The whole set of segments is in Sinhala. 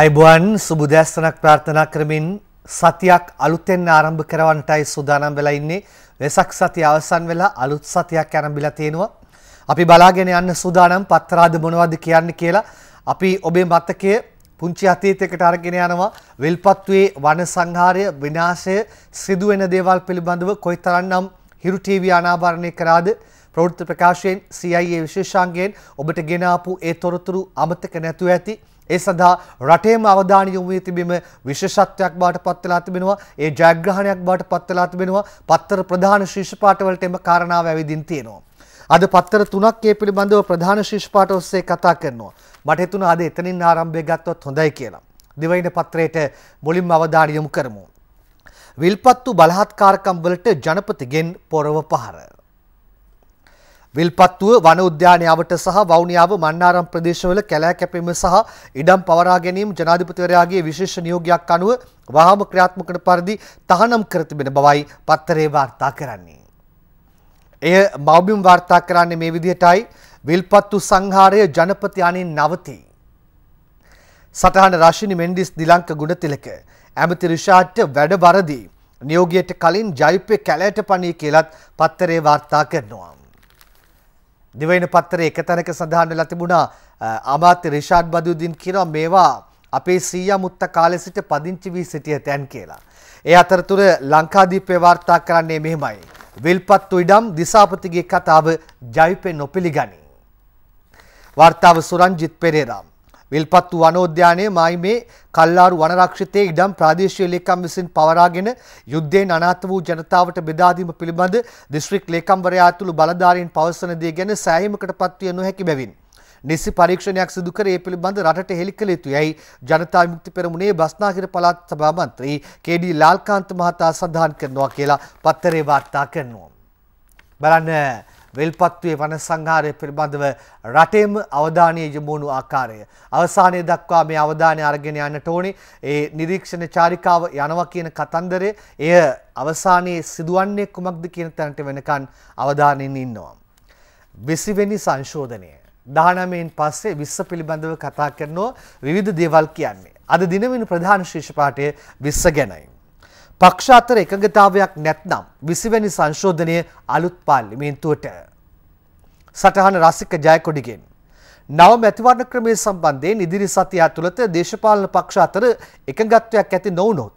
අයිබුවන් සුබුදෑස්තනක් ප්‍රාර්ථනා කරමින් සතියක් අලුතෙන් ආරම්භ කරවන්ටයි සූදානම් වෙලා ඉන්නේ. වෙසක් සතිය අවසන් වෙලා අලුත් සතියක් ආරම්භලා තියෙනවා. අපි බලාගෙන යන්න සූදානම් පත්‍රාද මොනවද කියන්නේ කියලා. අපි ඔබේ මතකයේ පුංචි අතීතයකට අරගෙන යනවා විල්පත්තුවේ වන සංහාරය විනාශය සිදුවෙන දේවල් පිළිබඳව කොයිතරම්නම් හිරු ටීවී අනාවරණය කරාද ප්‍රවෘත්ති ප්‍රකාශයෙන් CIA විශේෂාංගයෙන් ඔබට ගෙන ආපු ඒ තොරතුරු අමතක නැතුව ඇති. ඒ සඳහා රටේම අවධානය යොමු වී තිබීම විශේෂත්වයක් බවට පත් වෙලා තිබෙනවා. ඒ ජයග්‍රහණයක් බවට පත් වෙලා තිබෙනවා. පත්තර ප්‍රධාන ශීර්ෂ පාඨවලට එම කාරණාව ඇවිදින් තියෙනවා. අද පත්තර තුනක් ඒ පිළිබඳව ප්‍රධාන ශීර්ෂ පාඨ ඔස්සේ කතා කරනවා. මට හිතුණා අද එතනින් ආරම්භය ගත්තොත් හොඳයි කියලා. දෙවයින පත්‍රයට මුලින්ම අවධානය යොමු කරමු. විල්පත්තු බලහත්කාරකම් වලට ජනපතිගෙන් පොරව පහර. විල්පත්තුව වන උද්‍යානයාවට සහ වවුනියාව මන්නාරම් ප්‍රදේශවල කැලෑ කැපීම සහ ඉඩම් පවරා ගැනීම ජනාධිපතිවරයාගේ විශේෂ නියෝගයක් අනුව වහාම ක්‍රියාත්මක කරන පරිදි තහනම් කර තිබෙන බවයි පත්තරේ වාර්තා කරන්නේ. එය මෞබිම් වාර්තා කරන්නේ මේ විදිහටයි විල්පත්තු සංහාරය ජනපති අනින් නවතී. සටහන රශිනි මෙන්ඩිස් දිලංක ගුණතිලක ඇමති රිෂාට්ට වැඩ වරදී නියෝගයට කලින් ජයිපය කැලෑට පණී කියලත් පත්තරේ වාර්තා කරනවා. දිවයින පත්තරේ එක තැනක සඳහන් වෙලා තිබුණා අමාත්‍ය රිෂාඩ් බදුදින් කියනවා මේවා අපේ සීයා මුත්ත කාලෙ සිට පදිංචි වී සිටිය තැන් කියලා. ඒ අතරතුර ලංකාදීපේ වාර්තා කරන්නේ මෙහෙමයි. විල්පත්තු ඉඩම් දිසාපතිගේ කතාව ජවිපේ නොපිළිගනී. වාර්තාව සුරංජිත් පෙරේරාම්. විල්පත්තු වනෝද්‍යානය මයිමේ කල්ලාරු වනරක්ෂිතයේ ඉඩම් ප්‍රාදේශීය ලේකම් විසින් පවරාගෙන යුද්ධයෙන් අනාථ වූ ජනතාවට බෙදාදීම පිළිබඳ දිස්ත්‍රික් ලේකම්වරයා ඇතුළු බලධාරීන් පවසන දේ ගැන සෑහීමකට පත්විය නොහැකි බැවින් නිසි පරීක්ෂණයක් සිදු කර ඒ පිළිබඳ රටට හෙළි කළ යුතුයයි ජනතා විමුක්ති පෙරමුණේ බස්නාහිර පළාත් සභා මන්ත්‍රී කේ.ඩී. ලාල්කාන්ත මහතා සඳහන් කරනවා කියලා පත්තරේ වාර්තා කරනවා. බලන්න වෙල්පත්තුවේ වන සංහාරය පිළිබඳව රටේම අවධානය යොමුණු ආකාරය. අවසානය දක්වා මේ අවධානය අරගෙන යන්නට ඕනේ. ඒ නිරීක්ෂණ චාරිකාව යනවා කියන කතන්දරය එය අවසානයේ සිදුවන්නේ කුමක්ද කියන තැනට වෙනකන් අවධානයෙන් ඉන්නවා. 20 වෙනි සංශෝධනය 19න් පස්සේ 20 පිළිබඳව කතා කරනෝ විවිධ දේවල් කියන්නේ. අද දිනවෙන ප්‍රධාන ශීර්ෂ පාඨය 20 ගැනයි. පක්ෂ අතර එකඟතාවයක් නැත්නම් 20 වැනි සංශෝධනය අලුත් පාර්ලිමේන්තුවට. සටහන රසික ජයකොඩිගෙන් නව මැතිවරණ ක්‍රමය සම්බන්ධයෙන් ඉදිරි සතියා තුළත දේශපාලන පක්ෂ අතර එකඟත්වයක් ඇති නොවුනොත්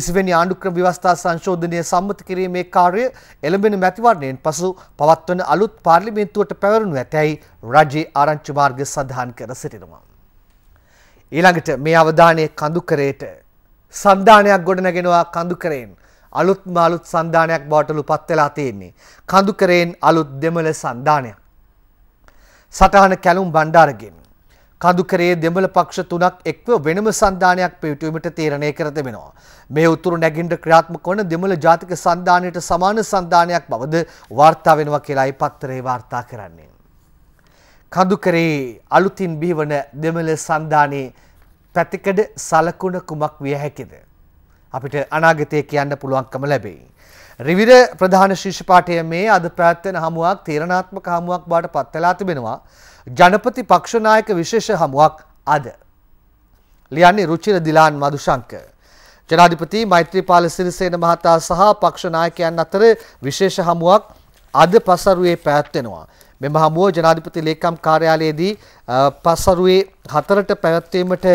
20 වැනි ආණ්ඩුක්‍රම ව්‍යවස්ථා සංශෝධනය සම්මත කිරීමේ කාර්ය එළඹෙන මැතිවරණයෙන් පසු පවත්වන අලුත් පාර්ලිමේන්තුවට පැවරණු ඇතැයි රජයේ ආරංචි මාර්ගය සඳහන් කර සිටිනවා. ඊළඟට මේ අවධානය කඳුකරයට සන්ධානයක් ගොඩනැගෙනවා කඳුකරයෙන් අලුත්ම අලුත් සන්ධානයක් බවටලු පත් වෙලා තියෙන්නේ. කඳුකරයෙන් අලුත් දෙමළ සන්ධානයක්. සටහන කැලුම් බණ්ඩාරගෙන්. කඳුකරේ දෙමළ පක්ෂ තුනක් එක්ව වෙනම සන්ධානයක් පිටුවීමට තීරණය කර තිබෙනවා. මේ උතුරු නැගින්න ක්‍රියාත්මක වන දෙමළ ජාතික සන්ධානයට සමාන සන්ධානයක් බවද වාර්තා වෙනවා කියලායි පත්තරේ වාර්තා කරන්නේ. කඳුකරේ අලුතින් බිහිවන දෙමළ සන්ධානයේ පැතිකඩ සලකුණ කුමක් විය හැකිද. අපිට අනාගතය කියන්න පුළුවන්කම ලැබෙයි. රිවිර ප්‍රධාන ශිෂ්පාටය මේ අද පැත්තෙන හමුවක් තීරණාත්මක හමුවක් බාට පත්වෙලා තිබෙනවා. ජනපති පක්ෂනායක විශේෂ හමුවක් අද. ලියන්නේ රුචිර දිලාන් මදුශංක. ජනාධිපති මෛත්‍රීපාල සිරිසේන මහතා සහ පක්ෂනායකයන් අතර විශේෂ හමුවක් අද පසරුවේ පැත්වෙනවා. මෙම හමුව ජනාධිපති ලේකම් කාර්යාලයේදී පසරුවේ හතරට පැවැත්වීමට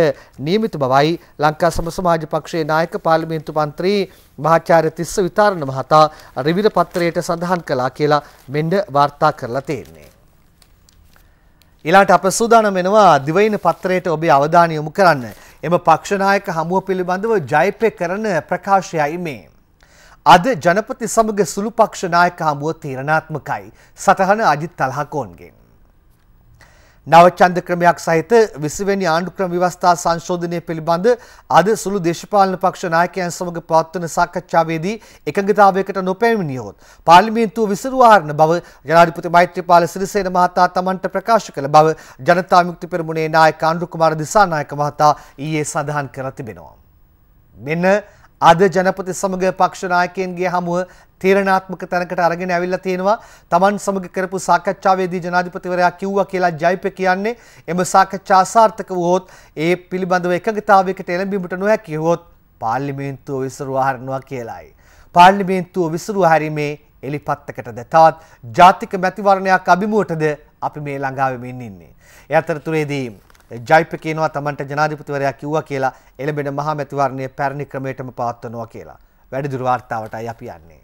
නියමිත බවයි ලංකා සම සමාජ පක්ෂයේ නායක පාර්ලිමේන්තු මන්ත්‍රී මහාචාර්ය තිස්ස විතාරණ මහතා රිවිර පත්‍රයට සඳහන් කළා කියලා මෙන්න වාර්තා කරලා තියෙන්නේ. ඊළාට අප සූදානම් වෙනවා දිවයින පත්‍රයට ඔබේ අවධානය යොමු කරන්න. එම පක්ෂනායක හමුව පිළිබඳව ජයිපේ කරන ප්‍රකාශයයි මේ. අද ජනපති සමග සුළු පක්ෂ නායක හමුව තීරණාත්මකයි. සටහන අජිත් තල්හකෝන්ගෙන්. නවචන්ද ක්‍රමයක් සහිත 20 වෙනි ආණ්ඩු ක්‍රම ව්‍යවස්ථා සංශෝධනය පිළිබඳ අද සුළු දේශපාලන පක්ෂ නායකයන් සමග පවත්වන සාකච්ඡාවේදී එකඟතාවයකට නොපැමිණියොත් පාර්ලිමේන්තුව විසිරුවාරන බව ජනාධිපති මෛත්‍රීපාල සිරිසේන මහතා තමන්ට ප්‍රකාශ කළ බව ජනතා විමුක්ති පෙරමුණේ නායක ආණ්ඩු කුමාර දිසානායක මහතා ඊයේ සඳහන් කර තිබෙනවා. මෙන්න අද ජනපති සමග පක්ෂ නායකයන්ගේ හමුව තීරණාත්මක තැනකට අරගෙන ඇවිල්ලා තියෙනවා. Taman සමග කරපු සාකච්ඡාවේදී ජනාධිපතිවරයා කිව්වා කියලා ජයිප කියන්නේ එම සාකච්ඡා අසාර්ථක වුවොත් ඒ පිළිබඳව එකඟතාවයකට එළඹීමට නොහැකි වුවොත් පාර්ලිමේන්තුව විසිරුවා හරිනවා කියලායි. පාර්ලිමේන්තුව විසිරුවා හැරීමේ එලිපත්තකටද තවත් ජාතික මැතිවරණයක් අභිමුවටද අපි මේ ළඟාවෙමින් ඉන්නේ. ඒ අතරතුරේදී ජයිප කියනවා තමන්ට ජනාධිපතිවරයා කිව්වා කියලා එළඹෙන මහා මැතිවරණය පැරණි ක්‍රමයටම පවත්වනවා කියලා. වැඩිදුර වාර්තාවටයි අපි යන්නේ.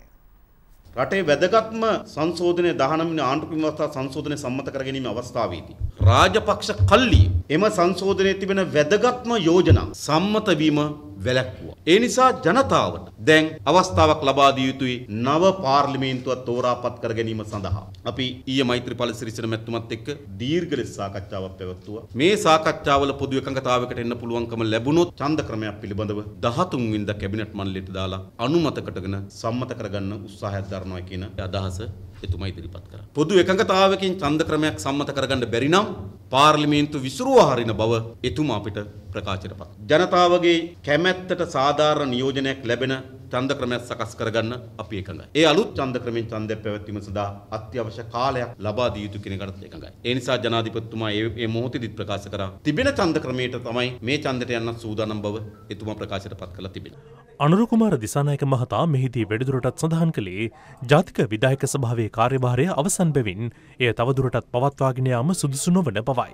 රටේ වැදගත්ම සංශෝධනය 19 වෙනි ආණ්ඩු පින්වස්ථා සංශෝධනය සම්මත කර ගැනීම අවස්ථාවේදී රාජපක්ෂ කල්ලි එම සංශෝධනයේ තිබෙන වැදගත්ම යෝජනා සම්මත වීම වැළැක්වුවා. ඒ නිසා ජනතාවට දැන් අවස්ථාවක් ලබා දිය යුතුයි නව පාර්ලිමේන්තුවක් තෝරාපත් කර ගැනීම සඳහා. අපි ඊයේ මෛත්‍රීපාල සිරිසේන මැතිතුමත් එක්ක දීර්ඝ ලෙස සාකච්ඡාවක් පැවැත්තුවා. මේ සාකච්ඡාවල පොදු එකඟතාවයකට එන්න පුළුවන්කම ලැබුණොත් ඡන්ද ක්‍රමයක් පිළිබඳව 13 වෙනිදා කැබිනට් මණ්ඩලයට දාලා අනුමත කොටගෙන සම්මත කරගන්න උත්සාහයක් දරනවා කියන අදහස එතුමා ඉදිරිපත් කරා. පොදු එකඟතාවකින් ඡන්ද ක්‍රමයක් සම්මත කරගන්න බැරි නම් පාර්ලිමේන්තු විසිරුවා හරින බව එතුමා අපිට ප්‍රකාශයටපත්. ජනතාවගේ කැමැත්තට සාධාරණ නියෝජනයක් ලැබෙන ඡන්ද ක්‍රමයක් සකස් කරගන්න අපි එකඟයි. ඒ අලුත් ඡන්ද ක්‍රමෙන් ඡන්දය පැවැත්වීම සඳහා අත්‍යවශ්‍ය කාලයක් ලබා දිය යුතු කෙනෙකුට එකඟයි. ඒ නිසා ජනාධිපතිතුමා මේ මොහොතේදී ප්‍රකාශ කරා තිබෙන ඡන්ද ක්‍රමයට තමයි මේ ඡන්දයට යන්න සූදානම් බව එතුමා ප්‍රකාශයට පත් කළා තිබෙනවා. අනුරකුමාර දිසානායක මහතා මෙහිදී වැඩිදුරටත් සඳහන් කළේ ජාතික විධායක සභාවේ කාර්යභාරය අවසන් බැවින් එය තවදුරටත් පවත්වාගෙන යාම සුදුසු නොවන බවයි.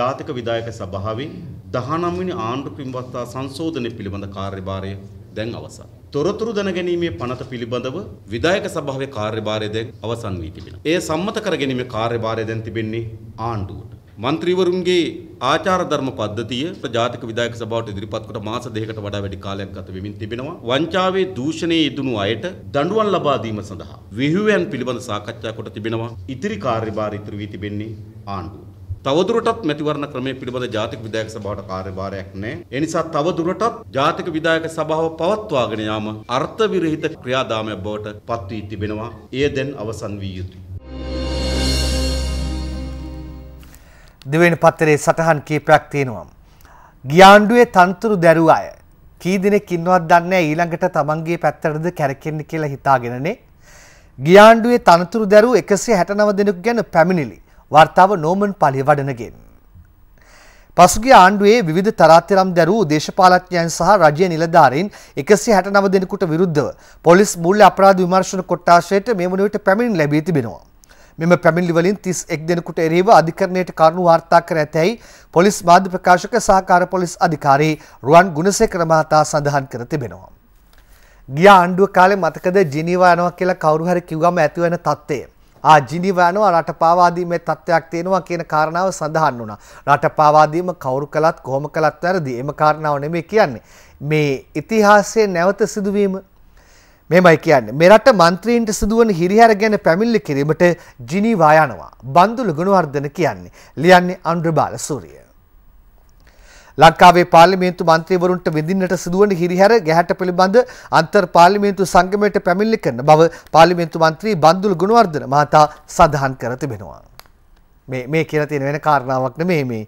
ජාතික විධායක සභාවේ 19 වෙනි ආණ්ඩු පින්වත්තා සංශෝධනය පිළිබඳ කාර්යභාරය දැන් අවසන්. තොරතුරු දැනගැනීමේ පනත පිළිබඳව විධායක සභාවේ කාර්යභාරය දැන් අවසන් වී තිබෙනවා. එය සම්මත කරගැනීමේ කාර්යභාරය දැන් තිබෙන්නේ ආණ්ඩුවට. මන්ත්‍රීවරුන්ගේ ආචාර ධර්ම පද්ධතිය ප්‍රජාතික විධායක සභාවට ඉදිරිපත් කොට මාස දෙකකට වඩා වැඩි කාලයක් ගත වෙමින් තිබෙනවා. වංචාවේ දූෂණයේ යෙදුණු අයට දඬුවම් ලබා දීම සඳහා විහිළුවන් පිළිබඳ සාකච්ඡා කොට තිබෙනවා. ඉතිරි කාර්යභාරය ඉතුරු වී තිබෙන්නේ ආණ්ඩුව. තවදුරටත් මැතිවරණ ක්‍රමය පිළිබඳ ජාතික විධායක සභාවට කාර්යභාරයක් නැහැ. ඒ නිසා තවදුරටත් ජාතික විධායක සභාව පවත්වාගෙන යාම අර්ථ විරහිත ක්‍රියාදාමයක් බවට පත් වී තිබෙනවා. එය දැන් අවසන් විය යුතුයි. දෙවෙනි පත්තරේ සටහන් කීපයක් තියෙනවා. ගියාණ්ඩුවේ තනතුරු දැරුව අය කී දෙනෙක් ඉන්නවත් දන්නේ ඊළඟට තමන්ගේ පැත්තටද කැරකෙන්න කියලා හිතාගෙනනේ. ගියාණ්ඩුවේ තනතුරු දැරුව 169 දෙනෙක් ගැන පැමිණිලි. වර්තාව නෝමන් පලි වඩනගෙන්. පසුගේ ආණ්ඩුවේ විධ තරාතරම් දැරූ දේශපාලඥයන් සහ රජය නිලධාරීන් එකසි හැට නව දෙනෙකුට විරුද්ධව පොලිස් මුල්ල අපරාධ විමර්ශණ කොට්ටාශයට මේ වනවිට පැමිණි ලැබී තිබෙනවා. මෙම පැමිණිලිවලින් තිස් එක් දෙනෙකුට එරේව අධිකරණයට කරුණු වාර්තා කර ඇතැයි පොලිස් මාධ්‍ය ප්‍රකාශක සහකාර පොලිස් අධිකාරී රුවන් ගුණසේකර මහතා සඳහන් කර තිබෙනවා. ගිය ආණ්ඩුව කාලේ මතකද ජිනීවා යනවා කියලා කවුරු හරි කිව්වම ඇතිවන තත්ත්වය. ආ ජිනිව යනවා රට පාවා දීමේ තත්ත්වයක් තියෙනවා කියන කාරණාව සඳහන් වුණා. රට පාවා දීම කවුරු කළත් කොහොම කළත් වැරදි. එම කාරණාව නෙමෙයි කියන්නේ. මේ ඉතිහාසයේ නැවත සිදුවීම මෙමයි කියන්නේ මෙරට මන්ත්‍රීන්ට සිදුවන හිරිහැර ගැන පැමිණිලි කිරීමට ජිනීවා යනවා. බන්දුල ගුණවර්ධන කියන්නේ ලියන්නේ අනුර බාලසූරිය. ලංකාවේ පාර්ලිමේන්තු මන්ත්‍රීවරුන්ට විඳින්නට සිදුවන හිරිහැර ගැහැට පිළිබඳ අන්තර් පාර්ලිමේන්තු සංගමයට පැමිණිලි කරන බව පාර්ලිමේන්තු මන්ත්‍රී බන්දුල් ගුණවර්ධන මහතා සඳහන් කර තිබෙනවා. මේ මේ කියලා තියෙන වෙන කාරණාවක් නෙමේ මේ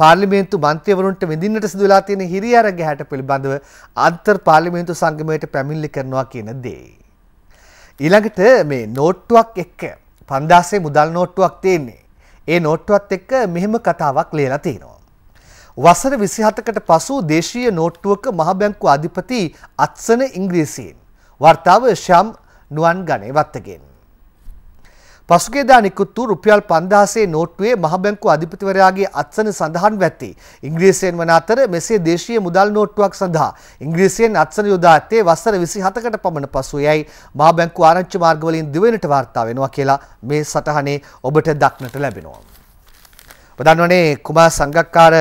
පාර්ලිමේන්තු මන්ත්‍රීවරුන්ට විඳින්නට සිදු වෙලා තියෙන හිරිහැර ගැහැට පිළිබඳව අන්තර් පාර්ලිමේන්තු සංගමයට පැමිණිලි කරනවා කියන දේ. ඊළඟට මේ නෝට්ටුවක් එක්ක 5000 මුදල් නෝට්ටුවක් තියෙන්නේ. ඒ නෝට්ටුවත් එක්ක මෙහෙම කතාවක් ලියලා තියෙනවා. වසර 27කට පසු දේශීය නෝට්ටුවක මහ බැංකු අධිපති අත්සන ඉංග්‍රීසියෙන් වර්තාව ශම් නුවන්ගනේ වත්තගෙන් පසුගේදා නිකුත් වූ රුපියල් 5000ේ නෝට්ටුවේ මහ බැංකු අධිපතිවරයාගේ අත්සන සඳහන් වැත්තේ ඉංග්‍රීසියෙන් වන අතර මෙසේ දේශීය මුදල් නෝට්ටුවක් සඳහා ඉංග්‍රීසියෙන් අත්සන යොදා ඇත්තේ වසර 27කට පමණ පසු යයි මහ බැංකු ආරංචි මාර්ගවලින් දිවෙනට වාර්තා වෙනවා කියලා මේ සටහනේ ඔබට දක්නට ලැබෙනවා. ඔබ දන්නවනේ කුමාර සංගක්කාර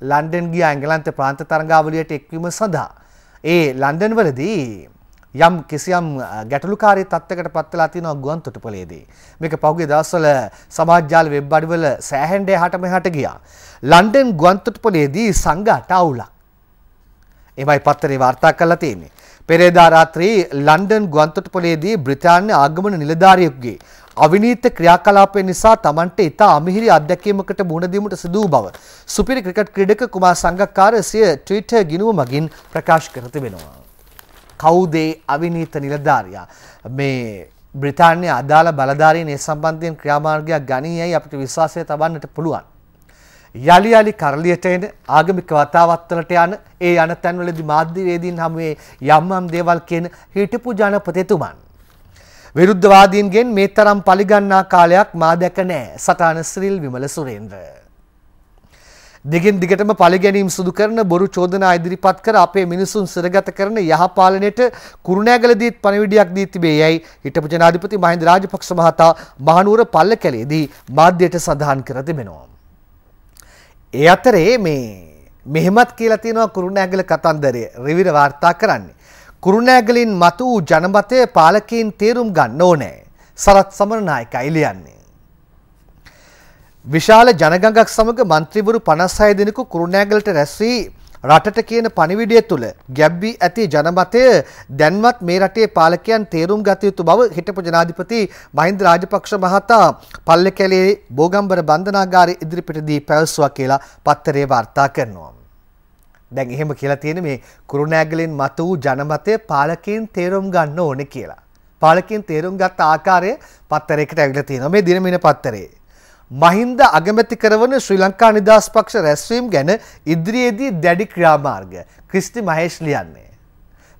ලන්ඩන් ගිය ඇංගලන්ත ප්‍රාන්ත තරංගාවලියට එක්වීම සඳහා. ඒ ලන්ඩන් වලදී යම් කිසියම් ගැටලුකාරී තත්ත්වයකට පත්වලා තියෙනවා ගුවන් තොටුපළේදී. මේක පහුගිය දවස්වල සමාජාල වෙබ් අඩවිවල සෑහෙන්න එහාට මෙහාට ගියා. ලන්ඩන් ගුවන් තොටුපළේදී සංඝාට අවුලක්. එමයි පත්තරේ වාර්තා කරලා තියෙන්නේ. පෙරේදා රාත්‍රී ලන්ඩන් ගුවන් තොටුපළේදී බ්‍රිතාන්‍ය ආගමන නිලධාරියෙකුගේ අවිනීත ක්‍රියාකලාපය නිසා Tamante ඉතා අමිහිරි අත්දැකීමකට මුහුණ දීමට සිදු බව සුපිරි ක්‍රිකට් ක්‍රීඩක කුමාර් සංගක්කාර සිය ට්විටර් ගිණුම මගින් ප්‍රකාශ කර තිබෙනවා. කවුද අවිනීත නිලධාරියා මේ බ්‍රිතාන්‍ය අදාළ බලධාරීන් ඒ සම්බන්ධයෙන් ක්‍රියාමාර්ගයක් ගනීයයි අපිට විශ්වාසය තබන්නට පුළුවන්. යළි යළි කරලියට එන ආගමික වතාවත්වලට යන ඒ යන තැන්වලදී මාධ්‍යවේදීන් හමුවේ යම් යම් දේවල් කියන හිටපු ජනපතිතුමන් විරුද්ධවාදීන්ගෙන් මේ තරම් පලිගන්නා කාලයක් මා දැක නෑ සටාන ශ්‍රීල් විමල සුරේන්ද්‍ර. දිගින් දිගටම පලිගැනීම් සුදු කරන බොරු චෝදනා ඉදිරිපත් කර අපේ මිනිසුන් සිරගත කරන යහපාලනයට කුරුණෑගලදීත් පණවිඩියක් දී තිබේ යැයි හිටපු ජනාධිපති මහින්ද රාජපක්ෂ මහතා මහනුවර පල්ල කැලේදී මාධ්‍යයට සඳහන් කර තිබෙනවා. ඒ අතරේ මේ මෙහෙමත් කියලා තියෙනවා කුරුණෑගල කතන්දරය රිවිර වාර්තා කරන්නේ. කුරුණෑගලින් මතු වූ ජනමතය පාලකයින් තේරුම් ගන්න ඕනෑ. සරත් සමරනායකයි ලියන්නේ. විශාල ජනගඟක් සමග මන්ත්‍රීවරු 56 දිනක කුරුණෑගලට රැස් වී රටට කියන පණිවිඩය තුල ගැබ්වී ඇති ජනමතය දැන්වත් මේ රටේ පාලකයන් තේරුම් ගත යුතු බව හිටපු ජනාධිපති මහින්ද රාජපක්ෂ මහතා පල්ලෙකැලේ බෝගම්බර බන්ධනාගාරයේ ඉදිරිපිටදී පැවසුවා කියලා පත්තරේ වාර්තා කරනවා. දැන් එහෙම කියලා තියෙන මේ කුරුණෑගලෙන් මතු වූ ජනමතය පාලකයන් තේරුම් ගන්න ඕන කියලා. පාලකයන් තේරුම් ගත්ත ආකාරය පත්තරයකට ඇවිල්ලා තියෙනවා මේ දිනමින පත්තරේ. මහින්ද අගමැති කරවන ශ්‍රී ලංකා නිදහස් පක්ෂ රැස්වීම ගැන ඉදිරියේදී දැඩි ක්‍රියාමාර්ග. ක්‍රිස්ටි මහේෂ් ලියන්නේ.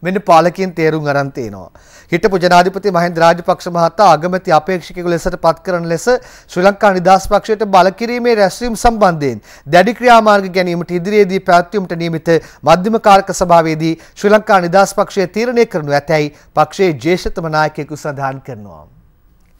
මෙන්න පාලකයන් තේරුම් අරන් තිනවා. හිටපු ජනාධිපති මහින්ද රාජපක්ෂ මහතා අගමැති අපේක්ෂකයෙකු ලෙසට පත් කරන ලෙස ශ්‍රී ලංකා නිදහස් පක්ෂයට බල කිරීමේ රැස්වීම සම්බන්ධයෙන් දැඩි ක්‍රියාමාර්ග ගැනීමට ඉදිරියේදී පැවැත්වීමට නියමිත මධ්‍යම කාර්ක සභාවේදී ශ්‍රී ලංකා නිදහස් පක්ෂය තීරණය කරනු ඇතැයි පක්ෂයේ ජේෂ්ඨතම නායකයෙකු සඳහන් කරනවා.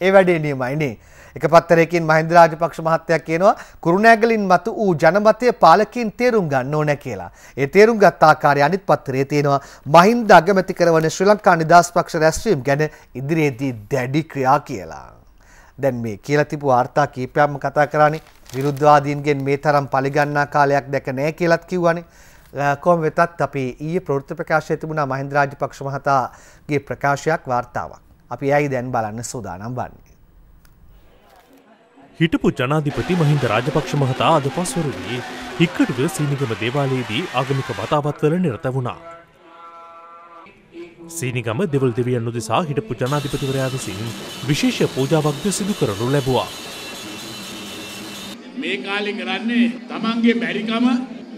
ඒ වැඩේ නියමයිනේ. එක පත්තරයකින් මහින්ද රාජපක්ෂ මහත්තයා කියනවා කුරුණෑගලින් මතු වූ ජනමතය පාලකීන් තේරුම් ගන්න ඕන කියලා. ඒ තේරුම් ගත් ආකාරය අනිත් පත්තරේ තියෙනවා මහින්ද අගමැති කරවන ශ්‍රී ලංකා නිදහස් පක්ෂ රැස්වීම ගැන ඉදිරියේදී දැඩි ක්‍රියා කියලා. දැන් මේ කියලා තිබු වාර්තා කීපයක්ම කතා කරානේ විරුද්ධවාදීන්ගෙන් මේ තරම් පලිගන්නා කාලයක් දැක නැහැ කියලාත් කිව්වනේ. කොහොම වෙතත් අපි ඊයේ ප්‍රවෘත්ති ප්‍රකාශය තිබුණා මහින්ද රාජපක්ෂ මහතාගේ ප්‍රකාශයක් වාර්තාවක්. අපි ඇයි දැන් බලන්න සූදානම් වන්නේ. හිටපු ජනාධිපති මහින්ද රාජපක්ෂ මහතා අද පස්වරුවී හික්කටුව සීනිගම දේවාලයේදී ආගමික වතාවත්වල නිරත වුණා. සීනිගම දෙවල් දෙවියන් උදෙසා හිටපු ජනාධිපතිවරයා විසින් විශේෂ පූජාවක්ද සිදු කරනු ලැබවා. මේ කාලෙ කරන්නේ තමන්ගේ බැරිකම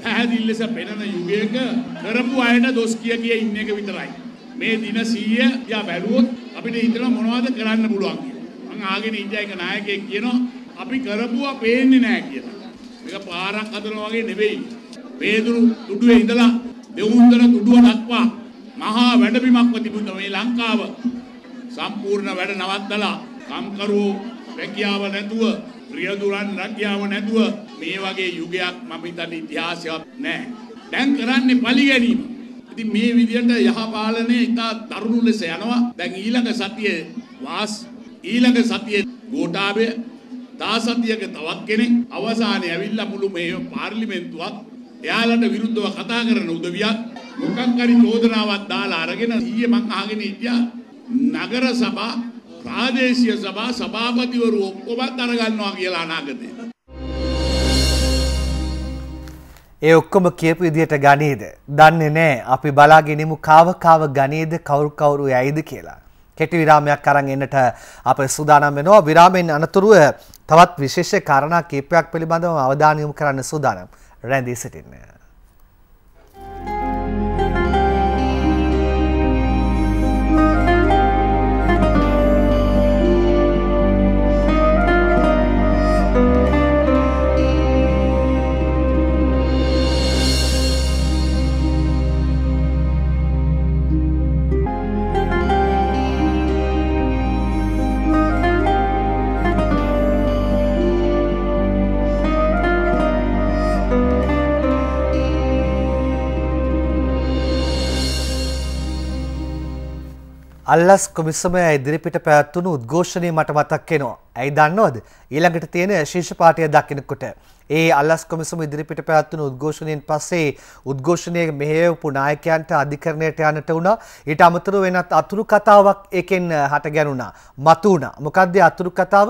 පැහැදිල්ලෙස පෙනෙන යුගයක කරපු අයට දොස් කිය කිය ඉන්න එක විතරයි. මේ දින සීය යා බැලුවොත් අපිට ඉතන මොනවද කරන්න පුළුවන් කියලා. මං ආගෙන ඉන්දියාවේ නායකයෙක් කියනවා අපි කරපුවා පේන්නේ නැහැ කියලා. මේක පාරක් හදනවා වගේ නෙවෙයි. වේදුරු තුඩුවේ ඉඳලා දෙවුන්දර තුඩුව දක්වා මහා වැඩපිමක්ව තිබුණා මේ ලංකාව. සම්පූර්ණ වැඩ නවත්තලා කම්කරුවෝ රැකියාව නැතුව, ප්‍රියදුරන් රැකියාව නැතුව මේ වගේ යුගයක් මම හිතන්නේ ඉතිහාසයක් නැහැ. දැන් කරන්නේ පලි ගැනීම. ඉතින් මේ විදිහට යහපාලනය ඉතා දරුණු ලෙස යනවා. දැන් ඊළඟ සතියේ වාස් ඊළඟ සතියේ ගෝඨාභය දාසතියක තවත් කෙනෙක් අවසානයේ ඇවිල්ලා මුළු මේ පාර්ලිමේන්තුවක් එයාලට විරුද්ධව කතා කරන උදවියක් මොකක් හරි චෝදනාවක් දාලා අරගෙන ඊයේ මං අහගෙන හිටියා නගර සභා ප්‍රාදේශීය සභා සභාපතිවරු ඔක්කොමත් අරගන්නවා කියලා අනාගතේ. ඒ ඔක්කොම කියපු විදිහට ගණේද දන්නේ නෑ අපි බලාගෙනෙමු කාව කාව ගණේද කවුරු කවුරු යයිද කියලා. කෙටි විරාමයක් අරන් එන්නට අප සූදානම් වෙනවා විරාමෙන් අනතුරුව තවත් විශේෂ කාරණා කීපයක් පිළිබඳව අවධානයමු කරන්න සූදානම් රැඳී සිටින්නේ. අල්ලස් කොමිසමය ඉදිරිපිට පැවැත්වුණු උද්ඝෝෂණය මට මතක් වෙනවා. ඇයි දන්නවද? ඊළඟට තියෙන ශීර්ෂ පාඨය දකිනකොට ඒ අල්ලස් කොමිසම ඉදිරිපිට පැවැත්වුණු උද්ඝෝෂණයෙන් පස්සේ උද්ඝෝෂණයේ මෙහෙයවපු නායකයන්ට අධිකරණයට යන්නට වුණා. ඊට අමතරව වෙනත් අතුරු කතාවක් ඒකෙන් හට ගැනුණා. මතු වුණා. මොකද්ද අතුරු කතාව?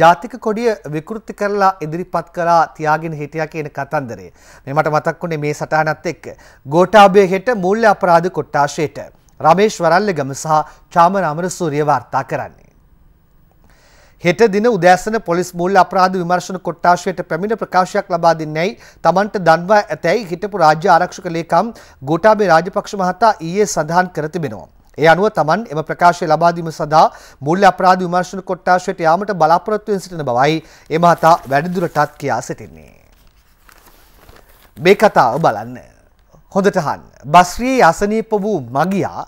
ජාතික කොඩිය විකෘති කරලා ඉදිරිපත් කරලා තියාගෙන හිටියා කියන කතන්දරය. මේ මට මතක් වුණේ මේ සටහනත් එක්ක. ගෝඨාභය හෙට මූල්‍ය අපරාධ කොට්ටාශයට රමේශ් වරල්ලගම සහ චාමර අමරසූරිය වාර්තා කරන්නේ. හෙට දින උදෑසන පොලිස් මූල්‍ය අපරාධ විමර්ශන කොට්ටාශයට පැමිණ ප්‍රකාශයක් ලබා දෙන්නේයි තමන්ට දන්වා ඇතැයි හිටපු රාජ්‍ය ආරක්ෂක ලේකම් ගෝඨාභය රාජපක්ෂ මහතා ඊයේ සඳහන් කර තිබෙනවා. ඒ අනුව තමන් එම ප්‍රකාශය ලබා දීම සඳහා මූල්‍ය අපරාධ විමර්ශන කොට්ටාශයට යාමට බලාපොරොත්තු වෙන සිටින බවයි ඒ මහතා වැඩිදුරටත් කියා සිටින්නේ. මේ කතාව බලන්න. හොඳට අහන්න. බස්රියේ අසනීප වූ මගියා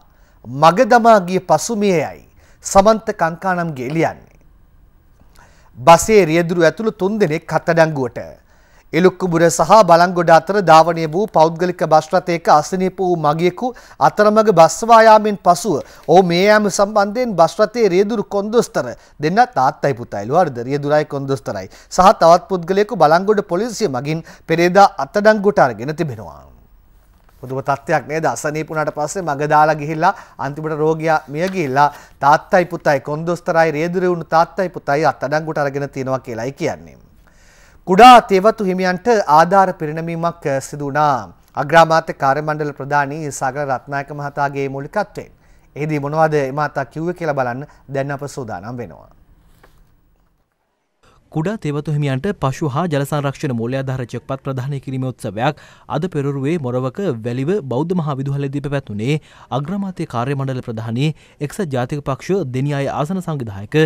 මග දමා ගිය පසු මෙයයි සමන්ත කංකානම්ගේ ලියන්නේ. බසේ රියදුරු ඇතුළු තුන්දෙනෙක් හතඩංගුවට එලුක්කුබුර සහ බලංගොඩ අතර ධාවනය වූ පෞද්ගලික බස් රථයක අසනීප වූ මගියෙකු අතරමඟ බස්වා යාමෙන් පසුව ඔහු මේ යාම සම්බන්ධයෙන් බස් රථයේ රියදුරු කොන්දොස්තර දෙන්න තාත්තයි පුතයිලු හරිද රියදුරයි කොන්දොස්තරයි සහ තවත් පුද්ගලයෙකු බලංගොඩ පොලිසිය මගින් පෙරේදා අත්අඩංගුවට අරගෙන තිබෙනවා. පුදුම තත්ත්වයක් නේද අසනීපුණට පස්සේ මග දාලා ගිහිල්ලා අන්තිමට රෝගියා මිය ගිහිල්ලා තාත්තයි පුතයි කොන්දොස්තරයි රේදුරේ වුණු තාත්තයි පුතයි අත්අඩංගුවට අරගෙන තියෙනවා කියලායි කියන්නේ. කුඩා තෙවතු හිමියන්ට ආධාර පිරිනැමීමක් සිදු වුණා. අග්‍රාමාත්‍ය කාර්ය මණ්ඩල ප්‍රධානී සාගර රත්නායක මහතාගේ මූලිකත්වයෙන්. එහිදී මොනවද මහතා කිව්වේ කියලා බලන්න දැන් අප සූදානම් වෙනවා. කුඩා තෙවතු හිමියන්ට පශු හා ජලසංරක්ෂණ මූල්‍යාධාර චෙක්පත් ප්‍රධානය කිරීම උත්සවයක් අද පෙරරුවේ මොරවක වැලිව බෞද්ධ මහා විදුහලේදී පැවැත්වුණේ අග්‍රමාත්‍ය කාර්යමණ්ඩල ප්‍රධානී එක්සත් ජාතික පක්ෂ දෙනියාය ආසන සංවිධායක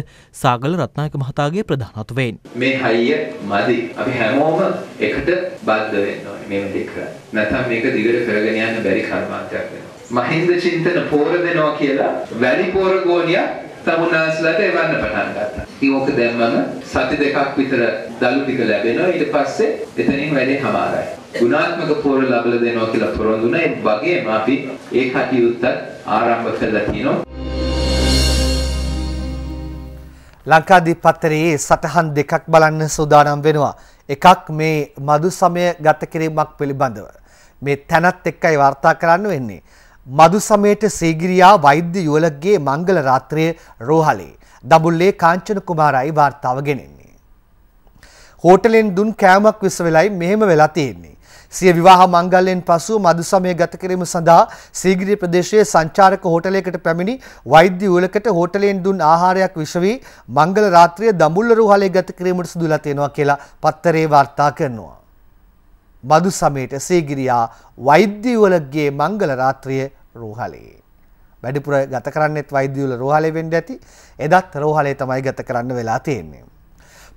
සාගල රත්නායක මහතාගේ ප්‍රධානත්වයෙන් මේ හයිය මදි අපි හැමෝම එකට බද්ධ වෙන්න ඕනේ මේ වැඩේ කරන්න නැත්නම් මේක දිගට කරගෙන යන්න බැරි කර්මාන්තයක් වෙනවා මහින්ද චින්තන පෝර දෙනවා කියලා වැලි පෝර ගෝලියක් තමුන්නාසලට එවන්න පටන් ගත්තා. ඉතින් ඕක දැම්මම සති දෙකක් විතර දළු ටික ලැබෙනවා. ඊට පස්සේ එතනින් වැඩේ හමාරයි. ගුණාත්මක පෝර ලැබලා දෙනවා කියලා පොරොන්දුනා. ඒ වගේම අපි ඒ කටයුත්ත ආරම්භ කළා කියනවා. ලංකාදීප පත්තරයේ සටහන් දෙකක් බලන්න සූදානම් වෙනවා. එකක් මේ මදු සමය ගත කිරීමක් පිළිබඳව. මේ තැනත් එක්කයි වාර්තා කරන්න වෙන්නේ. මදුසමේට සීගිරියා වෛද්‍ය යුවලක්ගේ මංගල රාත්‍රිය රෝහලේ දඹුල්ලේ කාංචන කුමාරයි වාර්තාව ගෙනෙන්නේ. හෝටලෙන් දුන් කෑමක් විස වෙලයි මෙහෙම වෙලා තියෙන්නේ. සිය විවාහ මංගල්‍යයෙන් පසු මදුසමය ගත කිරීම සඳහා සීගිරිය ප්‍රදේශයේ සංචාරක හෝටලයකට පැමිණි වෛද්‍ය යුවලකට හෝටලෙන් දුන් ආහාරයක් විෂ වී මංගල රාත්‍රිය දඹුල්ල රෝහලේ ගත කිරීමට සිදුලා තියෙනවා කියලා පත්තරේ වාර්තා කරනවා. මදු සමයට සේගිරියා වෛද්‍යවලගේ මංගල රාත්‍රිය රෝහලේ. වැඩිපුර ගත කරන්නෙත් වෛද්‍යවල රෝහලේ වෙන්න ඇති. එදත් රෝහලේ තමයි ගත කරන්න වෙලා තියෙන්නේ.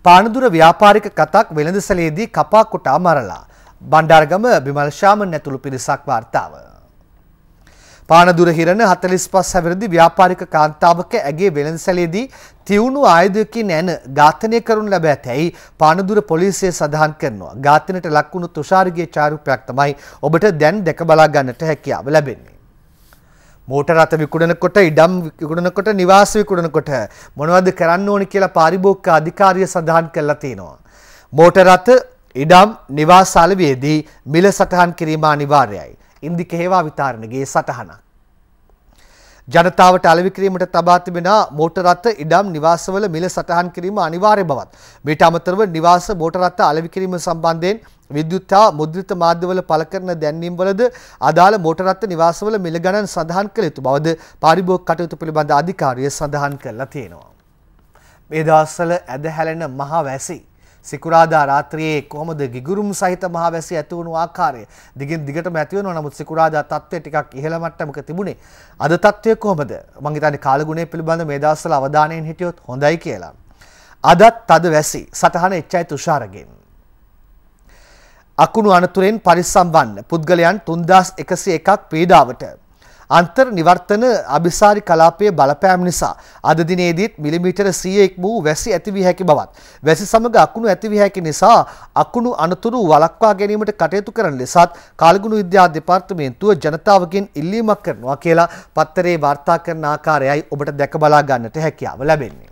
පානදුර ව්‍යාපාරික කතක් වෙළඳසලේදී කපා කොටා මරලා බණ්ඩාරගම බිමල් ශාමන් ඇතුළු පිරිසක් වාර්තාව. පානදුර හිරණ 45 හැවිරිදි ව්‍යාපාරික කාන්තාවක ඇගේ වෙළඳසැලේදී තියුණු ආයුධයකින් ඇන ඝාතනය කරනු ලැබ ඇතැයි පානදුර පොලිසිය සඳහන් කරනවා. ඝාතනයට ලක් වුණු තුෂාරිගේ චාරුපයක් තමයි ඔබට දැන් දැක බලා ගන්නට හැකියාව ලැබෙන්නේ. මෝටර රථ විකුණනකොට ඉඩම් විකුණනකොට නිවාස විකුණනකොට මොනවද කරන්න ඕනි කියලා පාරිභෝගික අධිකාරිය සඳහන් කරලා තියෙනවා. මෝටර රථ ඉඩම් නිවාස අලවියේදී මිල සටහන් කිරීම අනිවාර්යයි. ඉන්දික හේවා විතාරණගේ සටහනක්. ජනතාවට අලෙවි කිරීමට තබා තිබෙන මෝටර රථ ඉඩම් නිවාසවල මිල සටහන් කිරීම අනිවාර්ය බවත් මේට අමතරව නිවාස මෝටර රථ අලෙවි කිරීම සම්බන්ධයෙන් විද්‍යුත් හා මුද්‍රිත මාධ්‍යවල පළ කරන දැන්වීම්වලද අදාළ මෝටර රථ නිවාසවල මිල ගණන් සඳහන් කළ යුතු බවද පාරිභෝගික කටයුතු පිළිබඳ අධිකාරිය සඳහන් කරලා තියෙනවා. මේ දවස්වල ඇදහැලෙන මහ වැසි සිකුරාදා රාත්‍රියේ කොහොමද ගිගුරුම් සහිත මහවැසි ඇති වුණු ආකාරය දිගින් දිගටම ඇති වෙනවා නමුත් සිකුරාදා තත්ත්වය ටිකක් ඉහළ මට්ටමක තිබුණේ අද තත්ත්වය කොහොමද මම හිතන්නේ කාලගුණය පිළිබඳ මේ දවස්වල අවධානයෙන් හිටියොත් හොඳයි කියලා අදත් අද වැසි සටහන එච්චයි තුෂාරගෙන් අකුණු අනතුරෙන් පරිස්සම් වන්න පුද්ගලයන් 3101ක් පීඩාවට අන්තර් නිවර්තන අභිසාරි කලාපයේ බලපෑම් නිසා අද දිනේදීත් මිලිමීටර 100 ඉක්මූ වැසි ඇතිවිය හැකි බවත් වැසි සමග අකුණු ඇතිවිය හැකි නිසා අකුණු අනතුරු වළක්වා ගැනීමට කටයුතු කරන ලෙසත් කාලගුණ විද්‍යා දෙපාර්තමේන්තුව ජනතාවගෙන් ඉල්ලීමක් කරනවා කියලා පත්තරේ වාර්තා කරන ආකාරයයි ඔබට දැක බලා ගන්නට හැකියාව ලැබෙන්නේ.